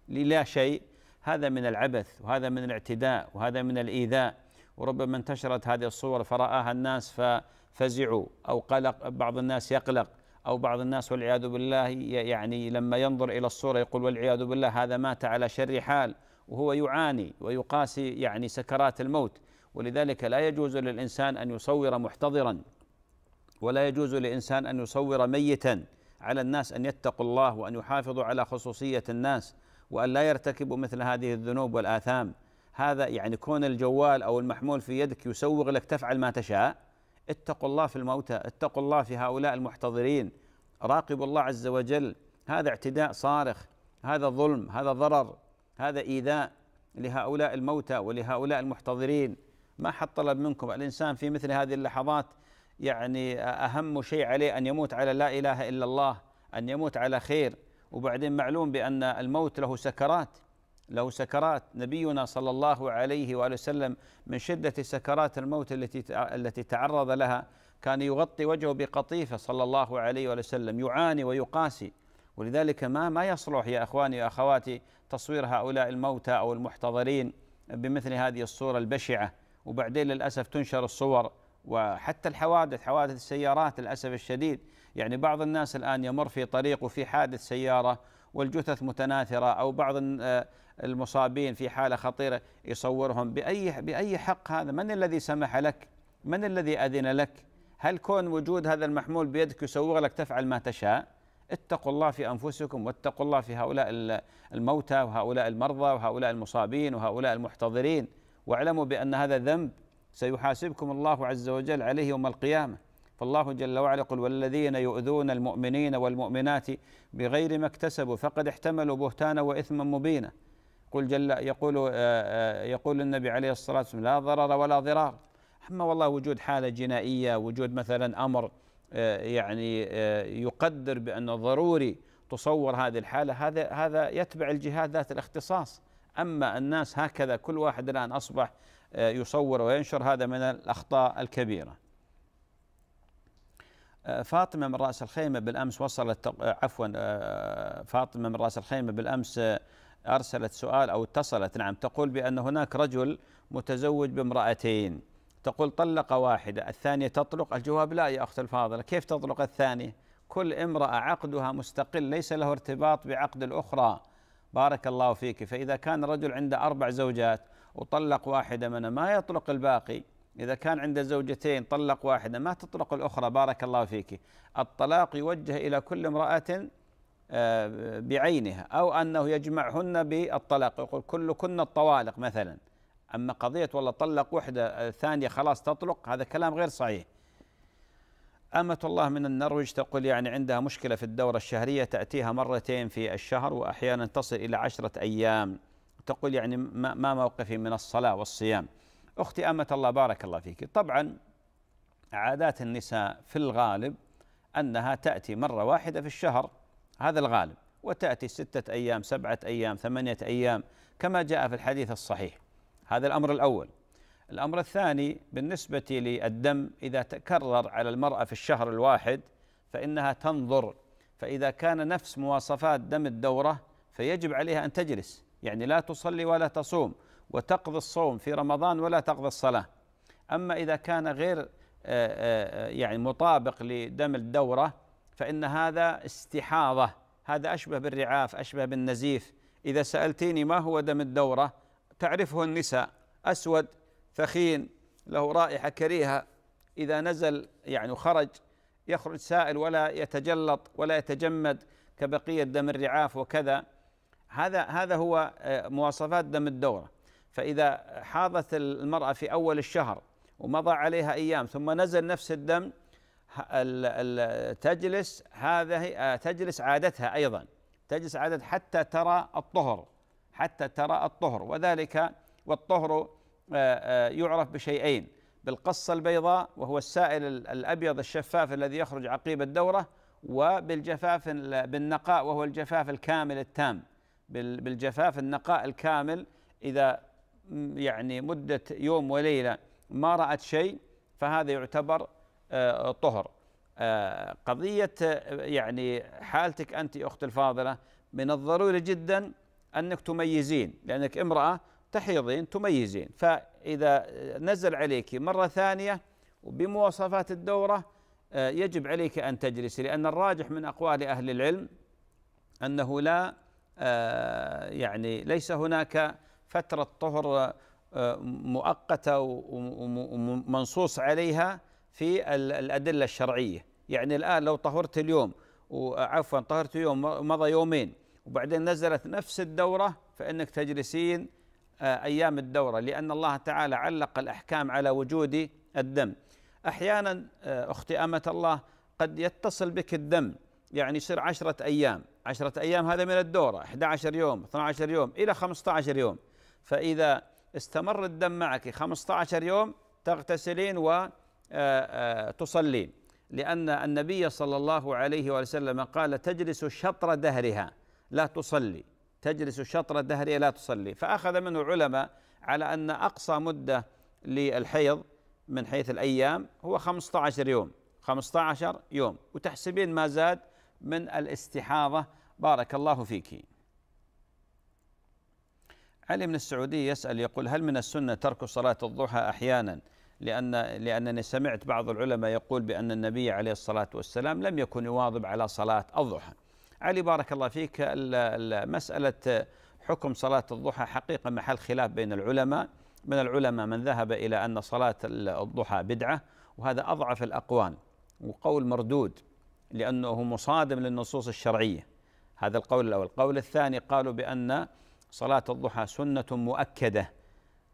للا شيء هذا من العبث وهذا من الاعتداء وهذا من الايذاء وربما انتشرت هذه الصور فرآها الناس ففزعوا او قلق بعض الناس يقلق او بعض الناس والعياذ بالله يعني لما ينظر الى الصوره يقول والعياذ بالله هذا مات على شر حال وهو يعاني ويقاسي يعني سكرات الموت ولذلك لا يجوز للانسان ان يصور محتضرا ولا يجوز لانسان ان يصور ميتا على الناس ان يتقوا الله وان يحافظوا على خصوصيه الناس وأن لا يرتكبوا مثل هذه الذنوب والآثام هذا يعني كون الجوال أو المحمول في يدك يسوغ لك تفعل ما تشاء اتقوا الله في الموتى اتقوا الله في هؤلاء المحتضرين راقبوا الله عز وجل هذا اعتداء صارخ هذا ظلم هذا ضرر هذا إيذاء لهؤلاء الموتى ولهؤلاء المحتضرين ما حد طلب منكم الإنسان في مثل هذه اللحظات يعني أهم شيء عليه أن يموت على لا إله إلا الله أن يموت على خير وبعدين معلوم بأن الموت له سكرات له سكرات نبينا صلى الله عليه وآله وسلم من شدة سكرات الموت التي التي تعرض لها كان يغطي وجهه بقطيفة صلى الله عليه وآله وسلم يعاني ويقاسي ولذلك ما ما يصلح يا اخواني واخواتي تصوير هؤلاء الموتى او المحتضرين بمثل هذه الصوره البشعه وبعدين للاسف تنشر الصور وحتى الحوادث حوادث السيارات للاسف الشديد يعني بعض الناس الآن يمر في طريق وفي حادث سيارة والجثث متناثرة أو بعض آه، المصابين في حالة خطيرة يصورهم بأي بأي حق هذا من الذي سمح لك من الذي أذن لك هل كون وجود هذا المحمول بيدك يسوغ لك تفعل ما تشاء اتقوا الله في أنفسكم واتقوا الله في هؤلاء الموتى وهؤلاء المرضى وهؤلاء المصابين وهؤلاء المحتضرين واعلموا بأن هذا ذنب سيحاسبكم الله عز وجل عليه يوم القيامة فالله جل وعلا يقول والذين يؤذون المؤمنين والمؤمنات بغير ما اكتسبوا فقد احتملوا بهتانا وإثما مبينا قل جل يقول آه، آه، يقول النبي عليه الصلاة والسلام لا ضرر ولا ضرار أما والله وجود حالة جنائية وجود مثلا أمر آه، يعني يقدر بأنه ضروري تصور هذه الحالة هذا هذا يتبع الجهات ذات الاختصاص أما الناس هكذا كل واحد الآن أصبح يصور وينشر هذا من الأخطاء الكبيرة آه، فاطمه من راس الخيمه بالامس وصلت آه، عفوا آه، فاطمه من راس الخيمه بالامس ارسلت سؤال او اتصلت نعم تقول بان هناك رجل متزوج بامراتين تقول طلق واحده الثانيه تطلق الجواب لا يا اخت الفاضله كيف تطلق الثانيه؟ كل امراه عقدها مستقل ليس له ارتباط بعقد الاخرى بارك الله فيك فاذا كان رجل عنده اربع زوجات وطلق واحده منها ما يطلق الباقي إذا كان عنده زوجتين طلق واحدة ما تطلق الأخرى بارك الله فيك الطلاق يوجه إلى كل امرأة آه، بعينها أو أنه يجمعهن بالطلاق يقول كلكن الطوالق مثلا أما قضية والله طلق وحدة آه، ثانية خلاص تطلق هذا كلام غير صحيح أمة الله من النرويج تقول يعني عندها مشكلة في الدورة الشهرية تأتيها مرتين في الشهر وأحيانا تصل إلى عشرة أيام تقول يعني ما موقفي من الصلاة والصيام أختي أمة الله بارك الله فيك طبعا عادات النساء في الغالب أنها تأتي مرة واحدة في الشهر هذا الغالب وتأتي ستة أيام سبعة أيام ثمانية أيام كما جاء في الحديث الصحيح هذا الأمر الأول الأمر الثاني بالنسبة للدم إذا تكرر على المرأة في الشهر الواحد فإنها تنظر فإذا كان نفس مواصفات دم الدورة فيجب عليها أن تجلس يعني لا تصلي ولا تصوم وتقضي الصوم في رمضان ولا تقضي الصلاة أما إذا كان غير آه، آه، يعني مطابق لدم الدورة فإن هذا استحاضة هذا أشبه بالرعاف أشبه بالنزيف إذا سألتيني ما هو دم الدورة تعرفه النساء أسود ثخين له رائحة كريهة إذا نزل يعني خرج يخرج سائل ولا يتجلط ولا يتجمد كبقية دم الرعاف وكذا هذا هذا هو آه، مواصفات دم الدوره فإذا حاضت المرأة في أول الشهر ومضى عليها أيام ثم نزل نفس الدم تجلس هذه آه، تجلس عادتها أيضا تجلس عادتها حتى ترى الطهر حتى ترى الطهر وذلك والطهر آه، آه، يعرف بشيئين بالقصة البيضاء وهو السائل الأبيض الشفاف الذي يخرج عقيب الدورة وبالجفاف بالنقاء وهو الجفاف الكامل التام بالجفاف النقاء الكامل إذا يعني مدة يوم وليلة ما رأت شيء فهذا يعتبر آه، طهر آه، قضية آه، يعني حالتك أنت أخت الفاضلة من الضروري جدا أنك تميزين لأنك امرأة تحيضين تميزين فإذا نزل عليك مرة ثانية وبمواصفات الدورة يجب عليك أن تجلسي لأن الراجح من أقوال أهل العلم أنه لا يعني ليس هناك فترة طهر آه، مؤقتة ومنصوص عليها في الأدلة الشرعية يعني الآن لو طهرت اليوم وعفوا طهرت يوم مضى يومين وبعدين نزلت نفس الدورة فإنك تجلسين آه، أيام الدورة لأن الله تعالى علق الأحكام على وجود الدم أحيانا آه، أختي أمة الله قد يتصل بك الدم يعني يصير عشرة أيام عشرة أيام هذا من الدورة 11 يوم 12 يوم إلى 15 يوم فإذا استمر الدم معك 15 يوم تغتسلين وتصلين آه، آه، لأن النبي صلى الله عليه وسلم قال تجلس شطر دهرها لا تصلي تجلس شطر دهرها لا تصلي فأخذ منه علماء على أن أقصى مدة للحيض من حيث الأيام هو 15 يوم 15 يوم وتحسبين ما زاد من الاستحاضة بارك الله فيك علي من السعودية يسأل يقول هل من السنة ترك صلاة الضحى أحيانا لأن لأنني سمعت بعض العلماء يقول بأن النبي عليه الصلاة والسلام لم يكن يواظب على صلاة الضحى علي بارك الله فيك مسألة حكم صلاة الضحى حقيقة محل خلاف بين العلماء من العلماء من ذهب إلى أن صلاة الضحى بدعة وهذا أضعف الأقوال وقول مردود لأنه مصادم للنصوص الشرعية هذا القول الأول القول الثاني قالوا بأن صلاة الضحى سنة مؤكدة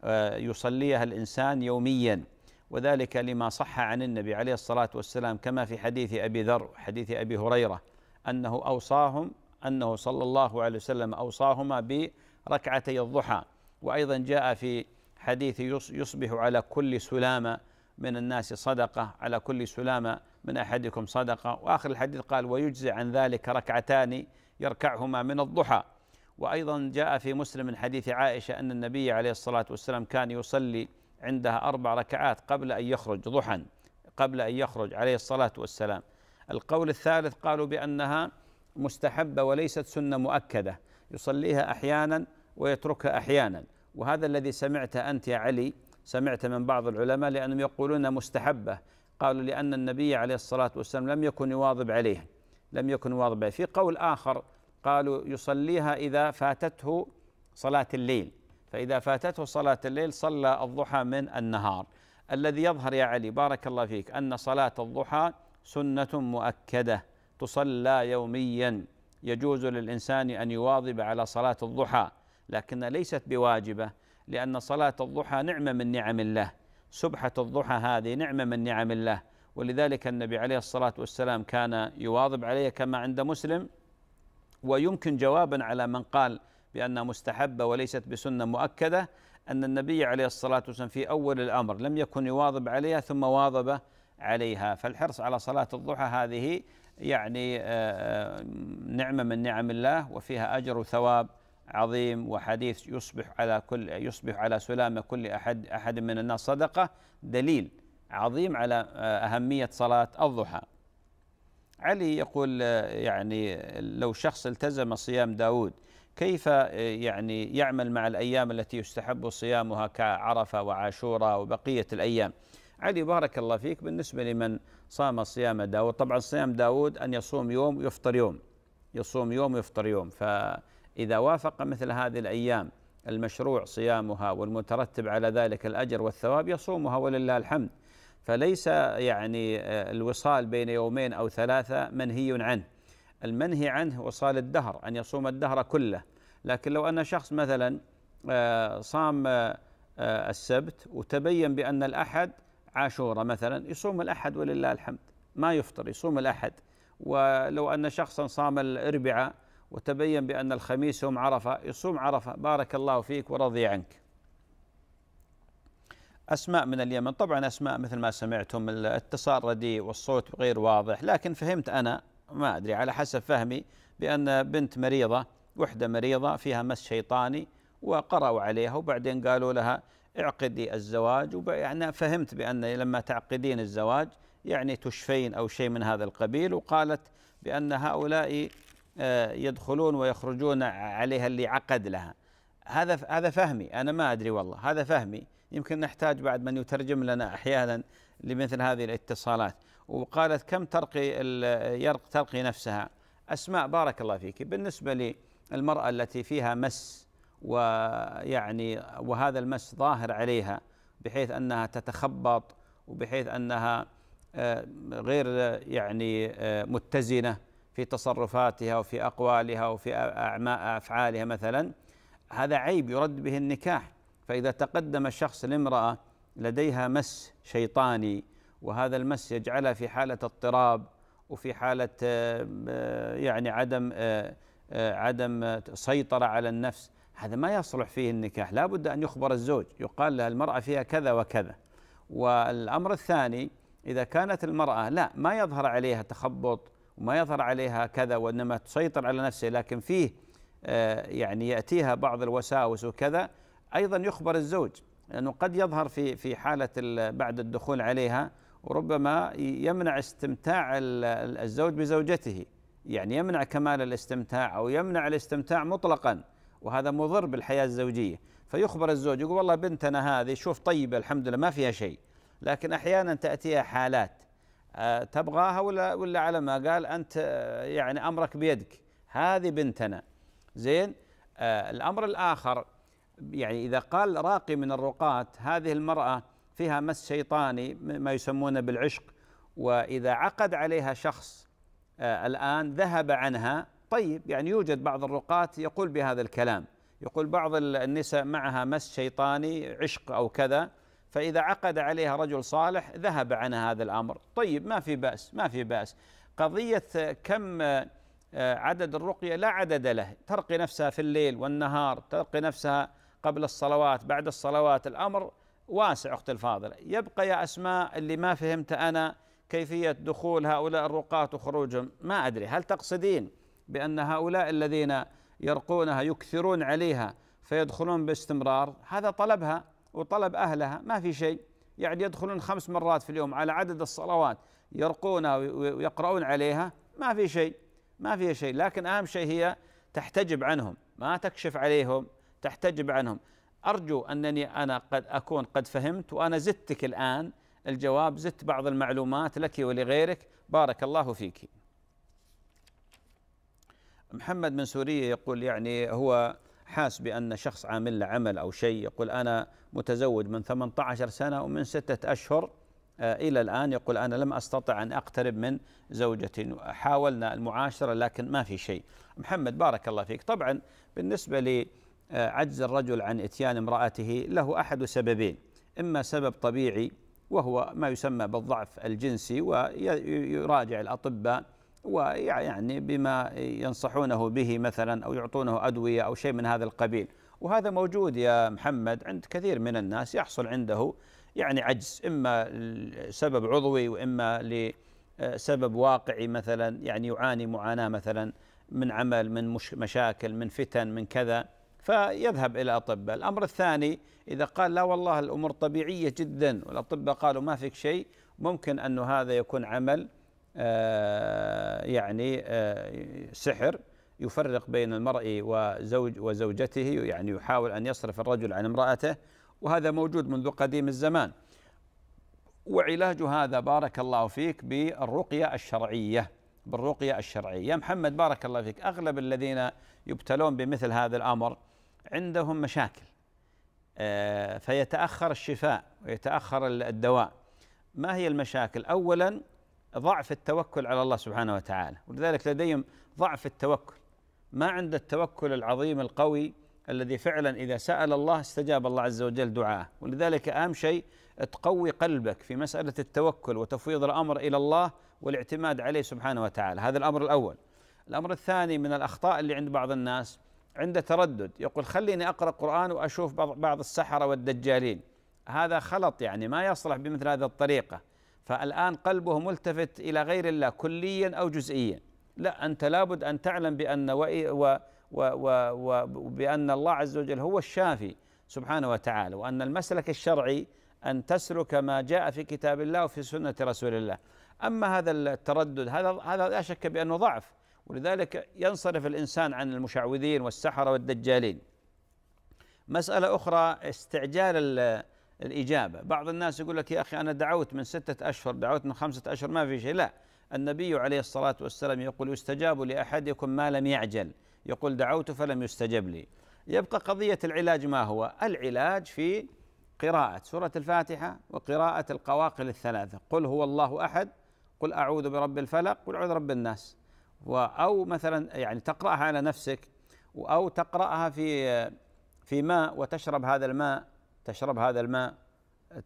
آه، يصليها الإنسان يوميا وذلك لما صح عن النبي عليه الصلاة والسلام كما في حديث أبي ذر حديث أبي هريرة أنه أوصاهم أنه صلى الله عليه وسلم أوصاهما بركعتي الضحى وأيضا جاء في حديث يصبح على كل سلامة من الناس صدقة على كل سلامة من أحدكم صدقة وآخر الحديث قال ويجزي عن ذلك ركعتان يركعهما من الضحى وأيضا جاء في مسلم من حديث عائشة أن النبي عليه الصلاة والسلام كان يصلي عندها أربع ركعات قبل أن يخرج ضحى قبل أن يخرج عليه الصلاة والسلام القول الثالث قالوا بأنها مستحبة وليست سنة مؤكدة يصليها أحيانا ويتركها أحيانا وهذا الذي سمعته أنت يا علي سمعت من بعض العلماء لأنهم يقولون مستحبة قالوا لأن النبي عليه الصلاة والسلام لم يكن يواظب عليها لم يكن يواظب عليه في قول آخر قالوا يصليها إذا فاتته صلاة الليل فإذا فاتته صلاة الليل صلى الضحى من النهار الذي يظهر يا علي بارك الله فيك أن صلاة الضحى سنة مؤكدة تصلى يوميا يجوز للإنسان أن يواظب على صلاة الضحى لكن ليست بواجبة لأن صلاة الضحى نعمة من نعم الله سبحة الضحى هذه نعمة من نعم الله ولذلك النبي عليه الصلاة والسلام كان يواظب عليها كما عند مسلم ويمكن جوابا على من قال بأنها مستحبة وليست بسنة مؤكدة أن النبي عليه الصلاة والسلام في أول الأمر لم يكن يواظب عليها ثم واظب عليها فالحرص على صلاة الضحى هذه يعني آه، آه، نعمة من نعم الله وفيها أجر وثواب عظيم وحديث يصبح على كل يصبح على سلامة كل أحد أحد من الناس صدقة دليل عظيم على آه، أهمية صلاة الضحى علي يقول آه، يعني لو شخص التزم صيام داود كيف آه، يعني يعمل مع الأيام التي يستحب صيامها كعرفة وعاشورة وبقية الأيام علي بارك الله فيك بالنسبة لمن صام صيام داود طبعا صيام داود أن يصوم يوم يفطر يوم يصوم يوم يفطر يوم فإذا وافق مثل هذه الأيام المشروع صيامها والمترتب على ذلك الأجر والثواب يصومها ولله الحمد فليس يعني آه، الوصال بين يومين أو ثلاثة منهي عنه المنهي عنه وصال الدهر أن يصوم الدهر كله لكن لو أن شخص مثلا آه، صام آه، السبت وتبين بأن الأحد عاشورة مثلا يصوم الأحد ولله الحمد ما يفطر يصوم الأحد ولو أن شخصا صام الأربعاء وتبين بأن الخميس يوم عرفة يصوم عرفة بارك الله فيك ورضي عنك أسماء من اليمن طبعا أسماء مثل ما سمعتم الاتصال رديء والصوت غير واضح لكن فهمت أنا ما أدري على حسب فهمي بأن بنت مريضة وحدة مريضة فيها مس شيطاني وقرأوا عليها وبعدين قالوا لها اعقدي الزواج يعني فهمت بأن لما تعقدين الزواج يعني تشفين أو شيء من هذا القبيل وقالت بأن هؤلاء آه، يدخلون ويخرجون عليها اللي عقد لها هذا هذا فهمي أنا ما أدري والله هذا فهمي يمكن نحتاج بعد من يترجم لنا أحيانا لمثل هذه الاتصالات وقالت كم ترقي ترقي نفسها أسماء بارك الله فيك بالنسبة للمرأة التي فيها مس ويعني وهذا المس ظاهر عليها بحيث أنها تتخبط وبحيث أنها آه، غير آه، يعني آه، متزنة في تصرفاتها وفي أقوالها وفي أفعالها مثلا هذا عيب يرد به النكاح فإذا تقدم الشخص لامرأة لديها مس شيطاني وهذا المس يجعلها في حالة اضطراب وفي حالة آه، آه، يعني عدم آه، عدم سيطرة على النفس هذا ما يصلح فيه النكاح لا بد أن يخبر الزوج يقال لها المرأة فيها كذا وكذا والأمر الثاني إذا كانت المرأة لا ما يظهر عليها تخبط وما يظهر عليها كذا وإنما تسيطر على نفسها لكن فيه يعني يأتيها بعض الوساوس وكذا ايضا يخبر الزوج لانه قد يظهر في في حاله بعد الدخول عليها وربما يمنع استمتاع الزوج بزوجته يعني يمنع كمال الاستمتاع او يمنع الاستمتاع مطلقا وهذا مضر بالحياه الزوجيه فيخبر الزوج يقول والله بنتنا هذه شوف طيبه الحمد لله ما فيها شيء لكن احيانا تاتيها حالات آه، تبغاها ولا ولا على ما قال انت آه، يعني امرك بيدك هذه بنتنا زين آه، الامر الاخر يعني إذا قال راقي من الرقاة هذه المرأة فيها مس شيطاني ما يسمونه بالعشق وإذا عقد عليها شخص آه، الآن ذهب عنها طيب يعني يوجد بعض الرقاة يقول بهذا الكلام يقول بعض النساء معها مس شيطاني عشق أو كذا فإذا عقد عليها رجل صالح ذهب عنها هذا الأمر طيب ما في بأس ما في بأس قضية كم آه، عدد الرقية لا عدد له ترقي نفسها في الليل والنهار ترقي نفسها قبل الصلوات بعد الصلوات الأمر واسع أخت الفاضلة يبقى يا أسماء اللي ما فهمت أنا كيفية دخول هؤلاء الرقاة وخروجهم ما أدري هل تقصدين بأن هؤلاء الذين يرقونها يكثرون عليها فيدخلون باستمرار هذا طلبها وطلب أهلها ما في شيء يعني يدخلون خمس مرات في اليوم على عدد الصلوات يرقونها ويقرؤون عليها ما في شيء ما في شيء لكن أهم شيء هي تحتجب عنهم ما تكشف عليهم تحتجب عنهم أرجو أنني أنا قد أكون قد فهمت وأنا زدتك الآن الجواب زدت بعض المعلومات لك ولغيرك بارك الله فيك محمد من سوريا يقول يعني هو حاس بأن شخص عامل له عمل أو شيء يقول أنا متزوج من 18 سنة ومن ستة أشهر آه، إلى الآن يقول أنا لم أستطع أن أقترب من زوجتي حاولنا المعاشرة لكن ما في شيء محمد بارك الله فيك طبعا بالنسبة لي عجز الرجل عن اتيان امرأته له أحد سببين إما سبب طبيعي وهو ما يسمى بالضعف الجنسي ويراجع الأطباء ويعني بما ينصحونه به مثلا أو يعطونه أدوية أو شيء من هذا القبيل وهذا موجود يا محمد عند كثير من الناس يحصل عنده يعني عجز إما سبب عضوي وإما لسبب واقعي مثلا يعني يعاني معاناة مثلا من عمل من مشاكل من فتن من كذا فيذهب الى اطباء، الامر الثاني اذا قال لا والله الامور طبيعيه جدا والاطباء قالوا ما فيك شيء ممكن انه هذا يكون عمل آه يعني آه سحر يفرق بين المرء وزوج وزوجته يعني يحاول ان يصرف الرجل عن امراته وهذا موجود منذ قديم الزمان. وعلاج هذا بارك الله فيك بالرقيه الشرعيه بالرقيه الشرعيه، يا محمد بارك الله فيك اغلب الذين يبتلون بمثل هذا الامر عندهم مشاكل آه، فيتأخر الشفاء ويتأخر الدواء ما هي المشاكل؟ أولا ضعف التوكل على الله سبحانه وتعالى ولذلك لديهم ضعف التوكل ما عند التوكل العظيم القوي الذي فعلا إذا سأل الله استجاب الله عز وجل دعاءه ولذلك أهم شيء تقوي قلبك في مسألة التوكل وتفويض الأمر إلى الله والاعتماد عليه سبحانه وتعالى هذا الأمر الأول الأمر الثاني من الأخطاء اللي عند بعض الناس عند تردد يقول خليني اقرا قران واشوف بعض السحره والدجالين هذا خلط يعني ما يصلح بمثل هذه الطريقه فالان قلبه ملتفت الى غير الله كليا او جزئيا لا انت لابد ان تعلم بان و و و و وبان الله عز وجل هو الشافي سبحانه وتعالى وان المسلك الشرعي ان تسلك ما جاء في كتاب الله وفي سنه رسول الله اما هذا التردد هذا هذا لا شك بانه ضعف ولذلك ينصرف الإنسان عن المشعوذين والسحرة والدجالين مسألة أخرى استعجال الإجابة بعض الناس يقول لك يا أخي أنا دعوت من ستة أشهر دعوت من خمسة أشهر ما في شيء لا النبي عليه الصلاة والسلام يقول يستجاب لأحدكم ما لم يعجل يقول دعوت فلم يستجب لي يبقى قضية العلاج ما هو العلاج في قراءة سورة الفاتحة وقراءة القواقل الثلاثة قل هو الله أحد قل أعوذ برب الفلق قل أعوذ برب الناس أو مثلا يعني تقرأها على نفسك أو تقرأها في في ماء وتشرب هذا الماء تشرب هذا الماء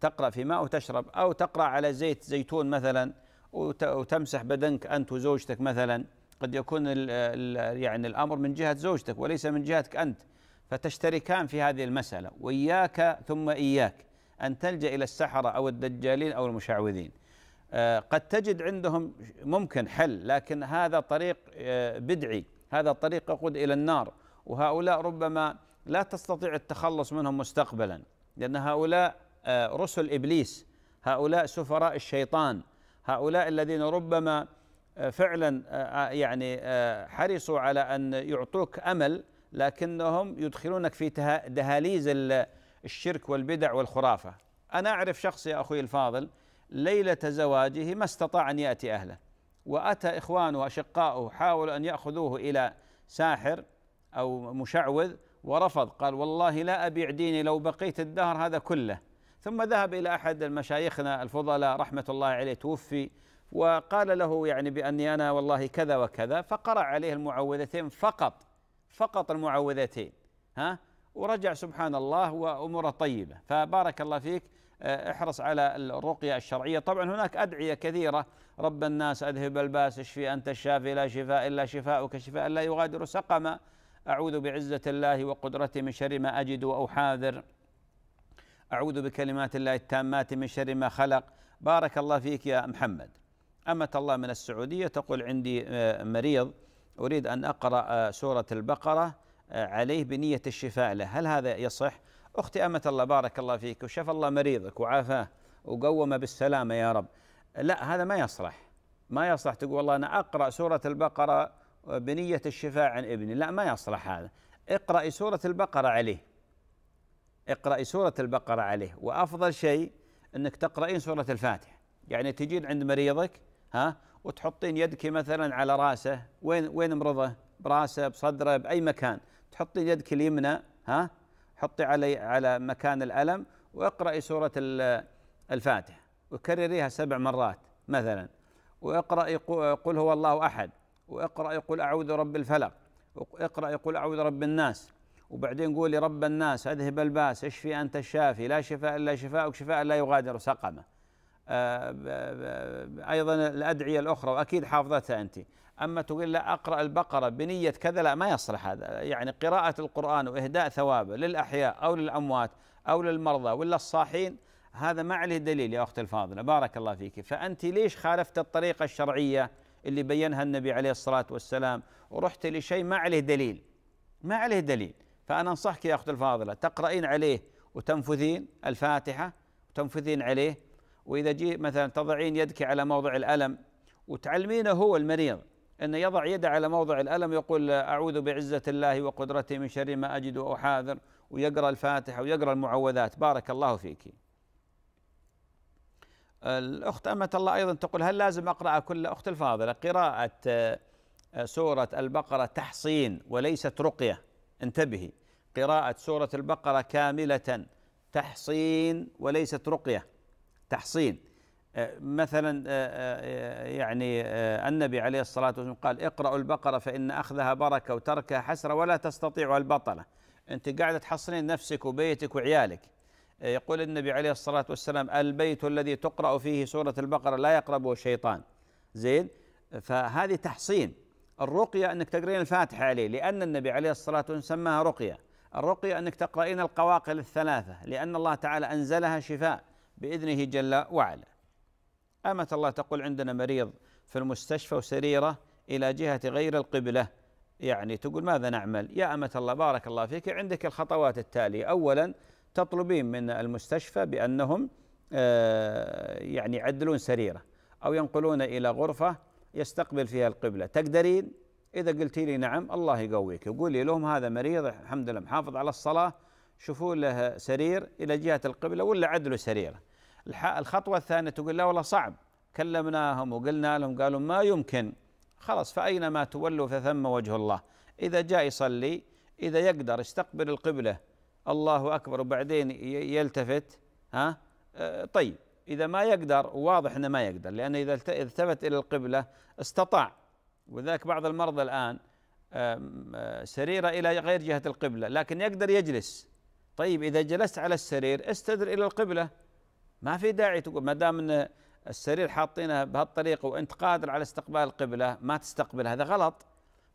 تقرأ في ماء وتشرب أو تقرأ على زيت زيتون مثلا وتمسح بدنك أنت وزوجتك مثلا قد يكون الـ الـ يعني الأمر من جهة زوجتك وليس من جهتك أنت فتشتركان في هذه المسألة وإياك ثم إياك أن تلجأ إلى السحرة أو الدجالين أو المشعوذين آه، قد تجد عندهم ممكن حل لكن هذا طريق آه، بدعي هذا طريق يقود الى النار وهؤلاء ربما لا تستطيع التخلص منهم مستقبلا لان هؤلاء آه، رسل ابليس هؤلاء سفراء الشيطان هؤلاء الذين ربما فعلا يعني حرصوا على ان يعطوك امل لكنهم يدخلونك في دهاليز الشرك والبدع والخرافه انا اعرف شخص يا اخوي الفاضل ليلة زواجه ما استطاع أن يأتي أهله وأتى إخوانه أشقاؤه حاولوا أن يأخذوه إلى ساحر أو مشعوذ ورفض قال والله لا أبيع ديني لو بقيت الدهر هذا كله ثم ذهب إلى أحد المشايخنا الفضلاء رحمة الله عليه توفي وقال له يعني بأني أنا والله كذا وكذا فقرأ عليه المعوذتين فقط فقط المعوذتين ها ورجع سبحان الله وأموره طيبة فبارك الله فيك آه، احرص على الرقية الشرعية طبعا هناك أدعية كثيرة رب الناس أذهب الباس اشفي أنت الشافي لا شفاء إلا شفاؤك شفاء لا يغادر سقما أعوذ بعزة الله وقدرته من شر ما أجد أو حاذر أعوذ بكلمات الله التامات من شر ما خلق بارك الله فيك يا محمد أمة الله من السعودية تقول عندي آه، مريض أريد أن أقرأ آه، سورة البقرة عليه بنية الشفاء له هل هذا يصح؟ أختي أمة الله بارك الله فيك وشفى الله مريضك وعافاه وقوم بالسلامة يا رب لا هذا ما يصلح ما يصلح تقول والله أنا أقرأ سورة البقرة بنية الشفاء عن ابني لا ما يصلح هذا اقرأي سورة البقرة عليه اقرأي سورة البقرة عليه وأفضل شيء أنك تقرأين سورة الفاتحة يعني تجين عند مريضك ها وتحطين يدك مثلا على راسه وين وين مرضه براسه بصدره باي مكان تحطين يدك اليمنى ها حطي علي على مكان الألم واقرأي سورة الفاتحة وكرريها سبع مرات مثلا واقرأي قل هو الله أحد واقرأي قل أعوذ رب الفلق واقرأي قل أعوذ رب الناس وبعدين قولي رب الناس اذهب الباس اشفي انت الشافي لا شفاء الا شفاءك شفاء لا يغادر سقمه آه، ايضا الادعيه الاخرى واكيد حافظتها انت أما تقول لا أقرأ البقرة بنية كذا لا ما يصلح هذا يعني قراءة القرآن وإهداء ثوابه للأحياء أو للأموات أو للمرضى ولا الصاحين هذا ما عليه دليل يا أخت الفاضلة بارك الله فيك فأنت ليش خالفت الطريقة الشرعية اللي بينها النبي عليه الصلاة والسلام ورحت لشيء ما عليه دليل ما عليه دليل فأنا أنصحك يا أخت الفاضلة تقرأين عليه وتنفذين الفاتحة وتنفذين عليه وإذا جي مثلا تضعين يدك على موضع الألم وتعلمينه هو المريض أن يضع يده على موضع الألم يقول أعوذ بعزة الله وقدرته من شر ما أجد وأحاذر ويقرأ الفاتحة ويقرأ المعوذات بارك الله فيك الأخت أمة الله أيضا تقول هل لازم أقرأ كل أخت الفاضلة قراءة آه، سورة البقرة تحصين وليست رقية انتبهي قراءة سورة البقرة كاملة تحصين وليست رقية تحصين مثلا آه، آه، آه، يعني النبي عليه الصلاة والسلام قال اقرأوا البقرة فإن أخذها بركة وتركها حسرة ولا تستطيعها البطلة أنت قاعدة تحصنين نفسك وبيتك وعيالك يقول النبي عليه الصلاة والسلام البيت الذي تقرأ فيه سورة البقرة لا يقربه شيطان زين فهذه تحصين الرقية أنك تقرين الفاتحة عليه لأن النبي عليه الصلاة والسلام سماها رقية الرقية أنك تقرأين القواقل الثلاثة لأن الله تعالى أنزلها شفاء بإذنه جل وعلا أمة الله تقول عندنا مريض في المستشفى وسريرة إلى جهة غير القبلة يعني تقول ماذا نعمل يا أمة الله بارك الله فيك عندك الخطوات التالية أولا تطلبين من المستشفى بأنهم آه، يعني يعدلون سريرة أو ينقلون إلى غرفة يستقبل فيها القبلة تقدرين إذا قلت لي نعم الله يقويك وقولي لهم هذا مريض الحمد لله محافظ على الصلاة شوفوا له سرير إلى جهة القبلة ولا عدلوا سريره الخطوة الثانية تقول لا والله صعب كلمناهم وقلنا لهم قالوا ما يمكن خلاص فأينما تولوا فثم وجه الله إذا جاء يصلي إذا يقدر يستقبل القبلة الله أكبر وبعدين يلتفت ها أه، طيب إذا ما يقدر واضح أنه ما يقدر لأنه إذا التفت إلى القبلة استطاع وذلك بعض المرضى الآن أه، سريرة إلى غير جهة القبلة لكن يقدر يجلس طيب إذا جلست على السرير استدر إلى القبلة ما في داعي تقول ما دام ان السرير حاطينه بهالطريقه وانت قادر على استقبال القبله ما تستقبل هذا غلط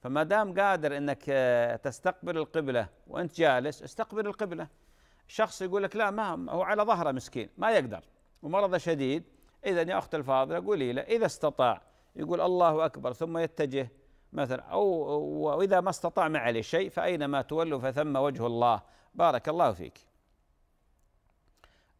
فما دام قادر انك آه، تستقبل القبله وانت جالس استقبل القبله شخص يقول لك لا ما هو على ظهره مسكين ما يقدر ومرضه شديد اذا يا اخت الفاضله قولي له اذا استطاع يقول الله اكبر ثم يتجه مثلا او واذا ما استطاع ما عليه شيء فاينما تولوا فثم وجه الله بارك الله فيك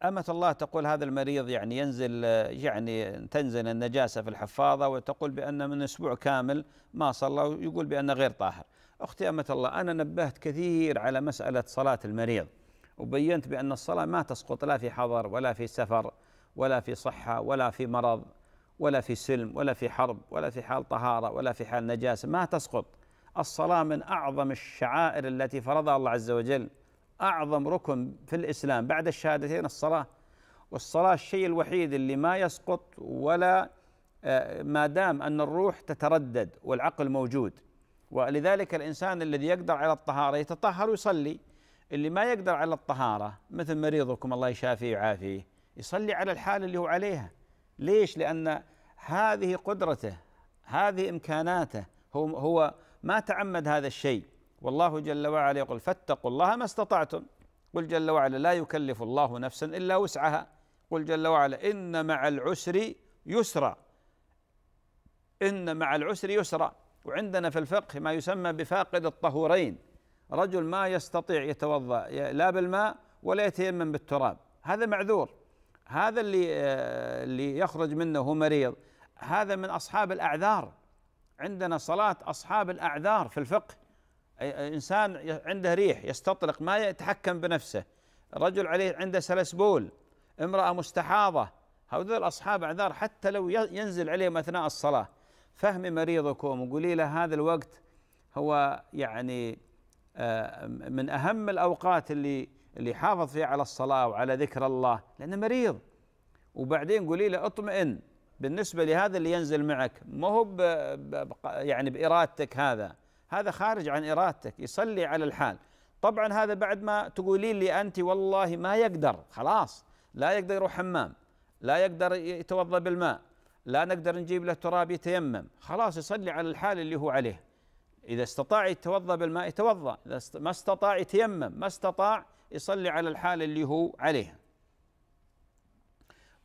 أمة الله تقول هذا المريض يعني ينزل يعني تنزل النجاسة في الحفاضة وتقول بأن من أسبوع كامل ما صلى ويقول بأنه غير طاهر أختي أمة الله أنا نبهت كثير على مسألة صلاة المريض وبينت بأن الصلاة ما تسقط لا في حضر ولا في سفر ولا في صحة ولا في مرض ولا في سلم ولا في حرب ولا في حال طهارة ولا في حال نجاسة ما تسقط الصلاة من أعظم الشعائر التي فرضها الله عز وجل أعظم ركن في الإسلام بعد الشهادتين الصلاة والصلاة الشيء الوحيد اللي ما يسقط ولا آه، ما دام أن الروح تتردد والعقل موجود ولذلك الإنسان الذي يقدر على الطهارة يتطهر ويصلي اللي ما يقدر على الطهارة مثل مريضكم الله يشافيه ويعافيه يصلي على الحال اللي هو عليها ليش؟ لأن هذه قدرته هذه إمكاناته هو هو ما تعمد هذا الشيء والله جل وعلا يقول فاتقوا الله ما استطعتم قل جل وعلا لا يكلف الله نفسا الا وسعها قل جل وعلا ان مع العسر يسرا ان مع العسر يسرا وعندنا في الفقه ما يسمى بفاقد الطهورين رجل ما يستطيع يتوضا لا بالماء ولا يتيمم بالتراب هذا معذور هذا اللي آه، اللي يخرج منه هو مريض هذا من اصحاب الاعذار عندنا صلاه اصحاب الاعذار في الفقه إنسان عنده ريح يستطلق ما يتحكم بنفسه رجل عليه عنده سلسبول امرأة مستحاضة هؤلاء أصحاب أعذار حتى لو ينزل عليهم أثناء الصلاة فهمي مريضكم وقولي له هذا الوقت هو يعني آه، من أهم الأوقات اللي اللي حافظ فيها على الصلاة وعلى ذكر الله لأنه مريض وبعدين قولي له اطمئن بالنسبة لهذا اللي ينزل معك ما هو يعني بإرادتك هذا هذا خارج عن إرادتك يصلي على الحال طبعا هذا بعد ما تقولين لي أنت والله ما يقدر خلاص لا يقدر يروح حمام لا يقدر يتوضأ بالماء لا نقدر نجيب له تراب يتيمم خلاص يصلي على الحال اللي هو عليه إذا استطاع يتوضأ بالماء يتوضأ إذا ما استطاع يتيمم ما استطاع يصلي على الحال اللي هو عليه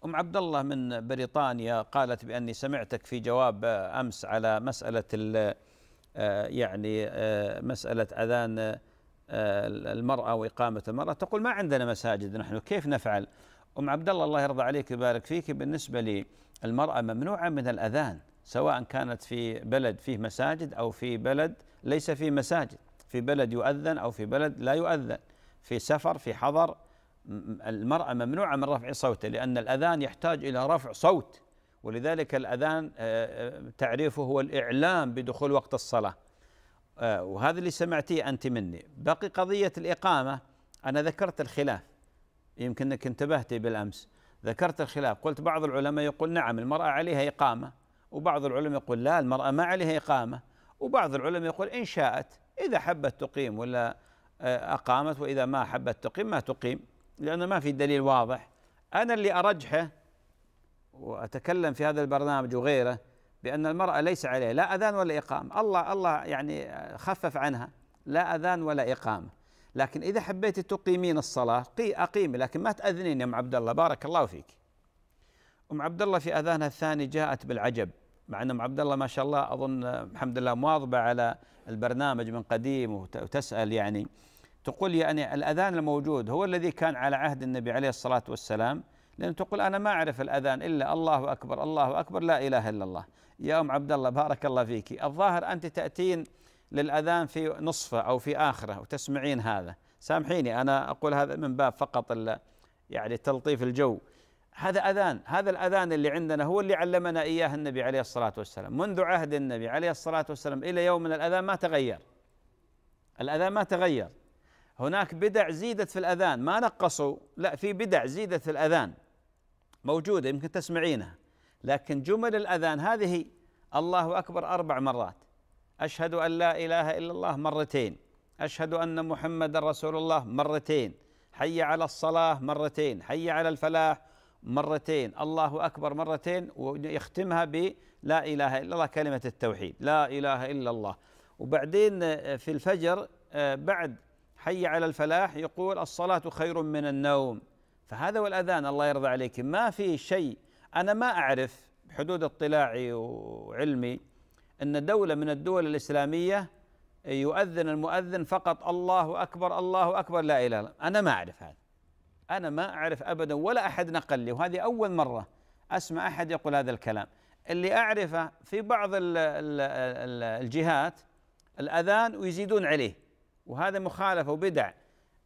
أم عبد الله من بريطانيا قالت بأني سمعتك في جواب أمس على مسألة آه، يعني آه، مسألة أذان آه، المرأة وإقامة المرأة تقول ما عندنا مساجد نحن كيف نفعل أم عبد الله الله يرضى عليك ويبارك فيك بالنسبة للمرأة ممنوعة من الأذان سواء كانت في بلد فيه مساجد أو في بلد ليس فيه مساجد في بلد يؤذن أو في بلد لا يؤذن في سفر في حضر المرأة ممنوعة من رفع صوتها لأن الأذان يحتاج إلى رفع صوت ولذلك الأذان آه، آه، تعريفه هو الإعلام بدخول وقت الصلاة آه، وهذا اللي سمعتيه أنت مني بقي قضية الإقامة أنا ذكرت الخلاف يمكنك انتبهتي بالأمس ذكرت الخلاف قلت بعض العلماء يقول نعم المرأة عليها إقامة وبعض العلماء يقول لا المرأة ما عليها إقامة وبعض العلماء يقول إن شاءت إذا حبت تقيم ولا أقامت وإذا ما حبت تقيم ما تقيم لأنه ما في دليل واضح أنا اللي أرجحه وأتكلم في هذا البرنامج وغيره بأن المرأة ليس عليها لا أذان ولا إقامة الله الله يعني خفف عنها لا أذان ولا إقامة لكن إذا حبيت تقيمين الصلاة قي أقيمي لكن ما تأذنين يا أم عبد الله بارك الله فيك أم عبد الله في أذانها الثاني جاءت بالعجب مع أن أم عبد الله ما شاء الله أظن الحمد لله مواظبة على البرنامج من قديم وتسأل يعني تقول يعني الأذان الموجود هو الذي كان على عهد النبي عليه الصلاة والسلام لأنه تقول أنا ما أعرف الأذان إلا الله أكبر الله أكبر لا إله إلا الله يا أم عبد الله بارك الله فيك الظاهر أنت تأتين للأذان في نصفه أو في آخره وتسمعين هذا سامحيني أنا أقول هذا من باب فقط يعني تلطيف الجو هذا أذان هذا الأذان اللي عندنا هو اللي علمنا إياه النبي عليه الصلاة والسلام منذ عهد النبي عليه الصلاة والسلام إلى يومنا الأذان ما تغير الأذان ما تغير هناك بدع زيدت في الأذان ما نقصوا لا في بدع زيدت في الأذان موجوده يمكن تسمعينها لكن جمل الاذان هذه الله اكبر اربع مرات اشهد ان لا اله الا الله مرتين اشهد ان محمدا رسول الله مرتين حي على الصلاه مرتين حي على الفلاح مرتين الله اكبر مرتين ويختمها ب لا اله الا الله كلمه التوحيد لا اله الا الله وبعدين آه، في الفجر آه، بعد حي على الفلاح يقول الصلاه خير من النوم فهذا والأذان الله يرضى عليك ما في شيء أنا ما أعرف بحدود اطلاعي وعلمي أن دولة من الدول الإسلامية يؤذن المؤذن فقط الله أكبر الله أكبر لا إله إلا أنا ما أعرف هذا أنا ما أعرف أبدا ولا أحد نقل لي وهذه أول مرة أسمع أحد يقول هذا الكلام اللي أعرفه في بعض الجهات الأذان ويزيدون عليه وهذا مخالفة وبدع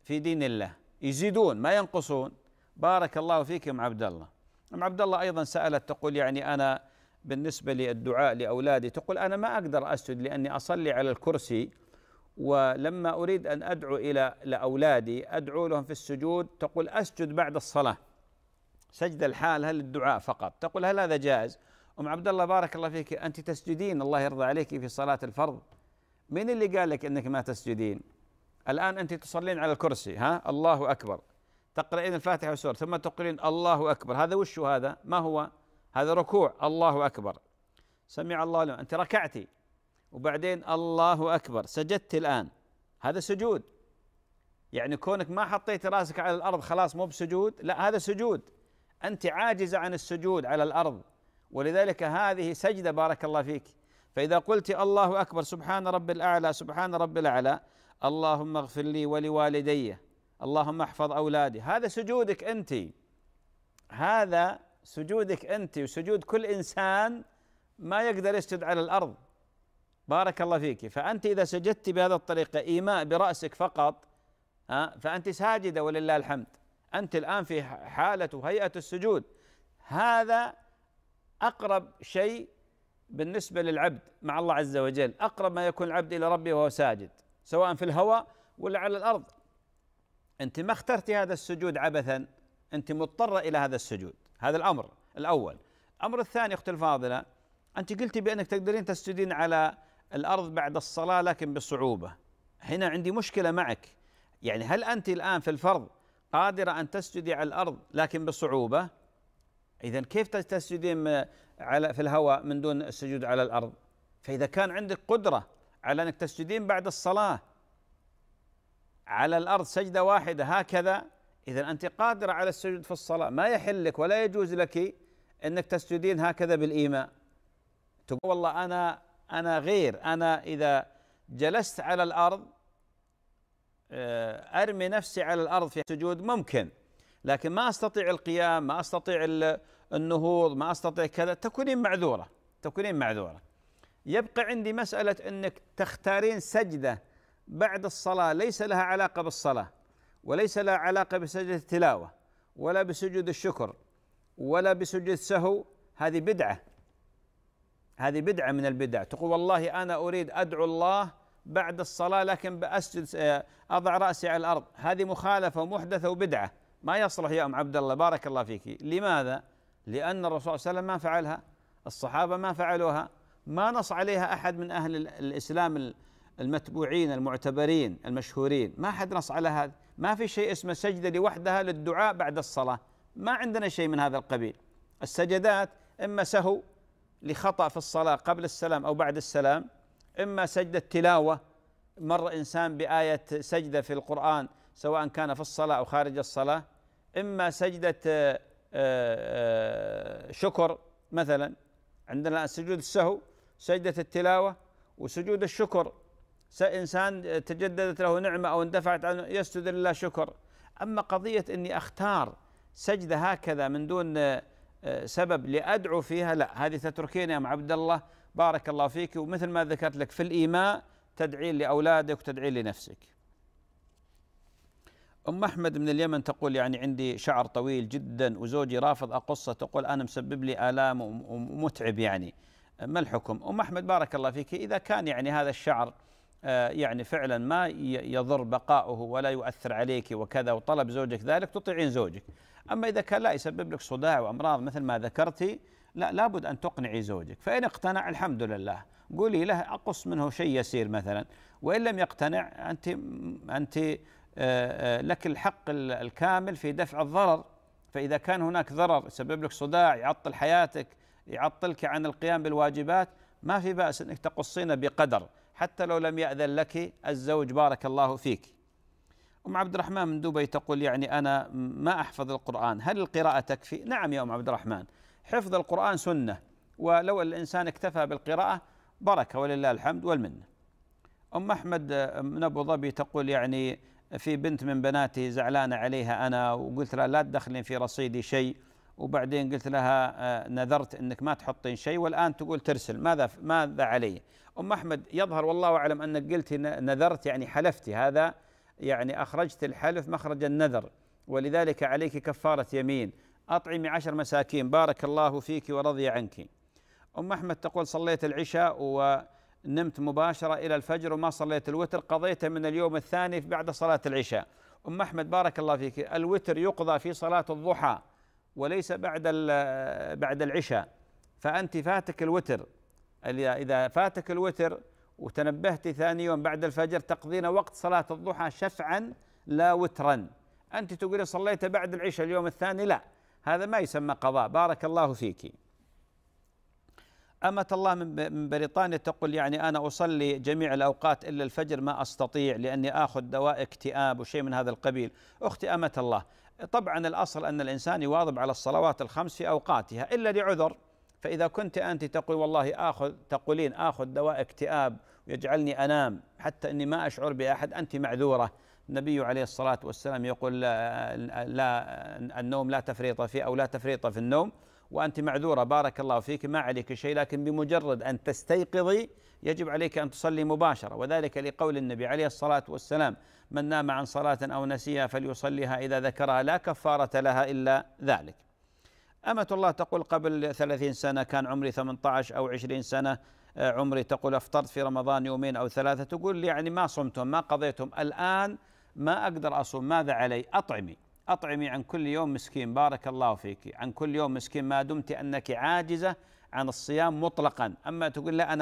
في دين الله يزيدون ما ينقصون بارك الله فيك يا ام عبد الله ام عبد الله ايضا سالت تقول يعني انا بالنسبه للدعاء لاولادي تقول انا ما اقدر اسجد لاني اصلي على الكرسي ولما اريد ان ادعو الى لاولادي ادعو لهم في السجود تقول اسجد بعد الصلاه سجد الحال هل الدعاء فقط تقول هل هذا جائز ام عبد الله بارك الله فيك انت تسجدين الله يرضى عليك في صلاه الفرض من اللي قال لك انك ما تسجدين الان انت تصلين على الكرسي ها الله اكبر تقرأين الفاتحة والسور ثم تقولين الله أكبر هذا وش هذا ما هو هذا ركوع الله أكبر سمع الله لمن أنت ركعتي وبعدين الله أكبر سجدت الآن هذا سجود يعني كونك ما حطيت راسك على الأرض خلاص مو بسجود لا هذا سجود أنت عاجزة عن السجود على الأرض ولذلك هذه سجدة بارك الله فيك فإذا قلت الله أكبر سبحان رب الأعلى سبحان رب الأعلى اللهم اغفر لي ولوالدي اللهم احفظ اولادي هذا سجودك انت هذا سجودك انت وسجود كل انسان ما يقدر يسجد على الارض بارك الله فيك فانت اذا سجدت بهذا الطريقه ايماء براسك فقط فانت ساجده ولله الحمد انت الان في حاله وهيئه السجود هذا اقرب شيء بالنسبه للعبد مع الله عز وجل اقرب ما يكون العبد الى ربه وهو ساجد سواء في الهواء ولا على الارض أنت ما اخترتي هذا السجود عبثا أنت مضطرة إلى هذا السجود هذا الأمر الأول الأمر الثاني أختي الفاضلة أنت قلتي بأنك تقدرين تسجدين على الأرض بعد الصلاة لكن بصعوبة هنا عندي مشكلة معك يعني هل أنت الآن في الفرض قادرة أن تسجدي على الأرض لكن بصعوبة إذا كيف تسجدين على في الهواء من دون السجود على الأرض فإذا كان عندك قدرة على أنك تسجدين بعد الصلاة على الأرض سجدة واحدة هكذا إذا أنت قادرة على السجود في الصلاة ما يحل لك ولا يجوز لك أنك تسجدين هكذا بالإيماء تقول والله أنا أنا غير أنا إذا جلست على الأرض آه، أرمي نفسي على الأرض في سجود ممكن لكن ما أستطيع القيام ما أستطيع النهوض ما أستطيع كذا تكونين معذورة تكونين معذورة يبقى عندي مسألة أنك تختارين سجدة بعد الصلاة ليس لها علاقة بالصلاة وليس لها علاقة بسجدة التلاوة ولا بسجود الشكر ولا بسجود السهو هذه بدعة هذه بدعة من البدع تقول والله أنا أريد أدعو الله بعد الصلاة لكن بأسجد آه، أضع رأسي على الأرض هذه مخالفة ومحدثة وبدعة ما يصلح يا أم عبد الله بارك الله فيك لماذا؟ لأن الرسول صلى الله عليه وسلم ما فعلها الصحابة ما فعلوها ما نص عليها أحد من أهل الإسلام المتبوعين المعتبرين المشهورين ما حد نص على هذا ما في شيء اسمه سجدة لوحدها للدعاء بعد الصلاة ما عندنا شيء من هذا القبيل السجدات إما سهو لخطأ في الصلاة قبل السلام أو بعد السلام إما سجدة تلاوة مر إنسان بآية سجدة في القرآن سواء كان في الصلاة أو خارج الصلاة إما سجدة آه، آه، شكر مثلا عندنا سجود السهو سجدة التلاوة وسجود الشكر إنسان تجددت له نعمة أو اندفعت عنه يسجد لله شكر أما قضية أني أختار سجدة هكذا من دون آه، سبب لأدعو فيها لا هذه تتركين يا أم عبد الله بارك الله فيك ومثل ما ذكرت لك في الإيماء تدعين لأولادك وتدعين لنفسك أم أحمد من اليمن تقول يعني عندي شعر طويل جدا وزوجي رافض أقصه تقول أنا مسبب لي آلام ومتعب يعني ما الحكم أم أحمد بارك الله فيك إذا كان يعني هذا الشعر آه، يعني فعلا ما يضر بقاؤه ولا يؤثر عليك وكذا وطلب زوجك ذلك تطيعين زوجك أما إذا كان لا يسبب لك صداع وأمراض مثل ما ذكرتي لا لابد أن تقنعي زوجك فإن اقتنع الحمد لله قولي له أقص منه شيء يسير مثلا وإن لم يقتنع أنت أنت آه، آه، لك الحق الكامل في دفع الضرر فإذا كان هناك ضرر يسبب لك صداع يعطل حياتك يعطلك عن القيام بالواجبات ما في بأس أنك تقصين بقدر حتى لو لم يأذن لك الزوج بارك الله فيك أم عبد الرحمن من دبي تقول يعني أنا ما أحفظ القرآن هل القراءة تكفي؟ نعم يا أم عبد الرحمن حفظ القرآن سنة ولو الإنسان اكتفى بالقراءة بركة ولله الحمد والمنة أم أحمد من أبو ظبي تقول يعني في بنت من بناتي زعلانة عليها أنا وقلت لها لا تدخلين في رصيدي شيء وبعدين قلت لها آه، نذرت انك ما تحطين شيء والان تقول ترسل ماذا ماذا علي؟ ام احمد يظهر والله اعلم انك قلتي نذرت يعني حلفتي هذا يعني اخرجت الحلف مخرج النذر ولذلك عليك كفاره يمين اطعمي عشر مساكين بارك الله فيك ورضي عنك. ام احمد تقول صليت العشاء ونمت مباشره الى الفجر وما صليت الوتر قضيته من اليوم الثاني بعد صلاه العشاء. ام احمد بارك الله فيك الوتر يقضى في صلاه الضحى وليس بعد بعد العشاء فأنت فاتك الوتر إذا فاتك الوتر وتنبهت ثاني يوم بعد الفجر تقضين وقت صلاة الضحى شفعا لا وترا أنت تقولي صليت بعد العشاء اليوم الثاني لا هذا ما يسمى قضاء بارك الله فيك أمة الله من بريطانيا تقول يعني أنا أصلي جميع الأوقات إلا الفجر ما أستطيع لأني آخذ دواء اكتئاب وشيء من هذا القبيل أختي أمة الله طبعا الأصل أن الإنسان يواظب على الصلوات الخمس في أوقاتها إلا لعذر فإذا كنت أنت تقول والله آخذ تقولين آخذ دواء اكتئاب ويجعلني أنام حتى أني ما أشعر بأحد أنت معذورة النبي عليه الصلاة والسلام يقول لا, لا النوم لا تفريط فيه أو لا تفريط في النوم وأنت معذورة بارك الله فيك ما عليك شيء لكن بمجرد أن تستيقظي يجب عليك أن تصلي مباشرة وذلك لقول النبي عليه الصلاة والسلام من نام عن صلاة أو نسيها فليصليها إذا ذكرها لا كفارة لها إلا ذلك أمة الله تقول قبل ثلاثين سنة كان عمري 18 أو 20 سنة آه، عمري تقول أفطرت في رمضان يومين أو ثلاثة تقول يعني ما صمتم ما قضيتم الآن ما أقدر أصوم ماذا علي أطعمي أطعمي عن كل يوم مسكين بارك الله فيك عن كل يوم مسكين ما دمت أنك عاجزة عن الصيام مطلقا أما تقول لا أنا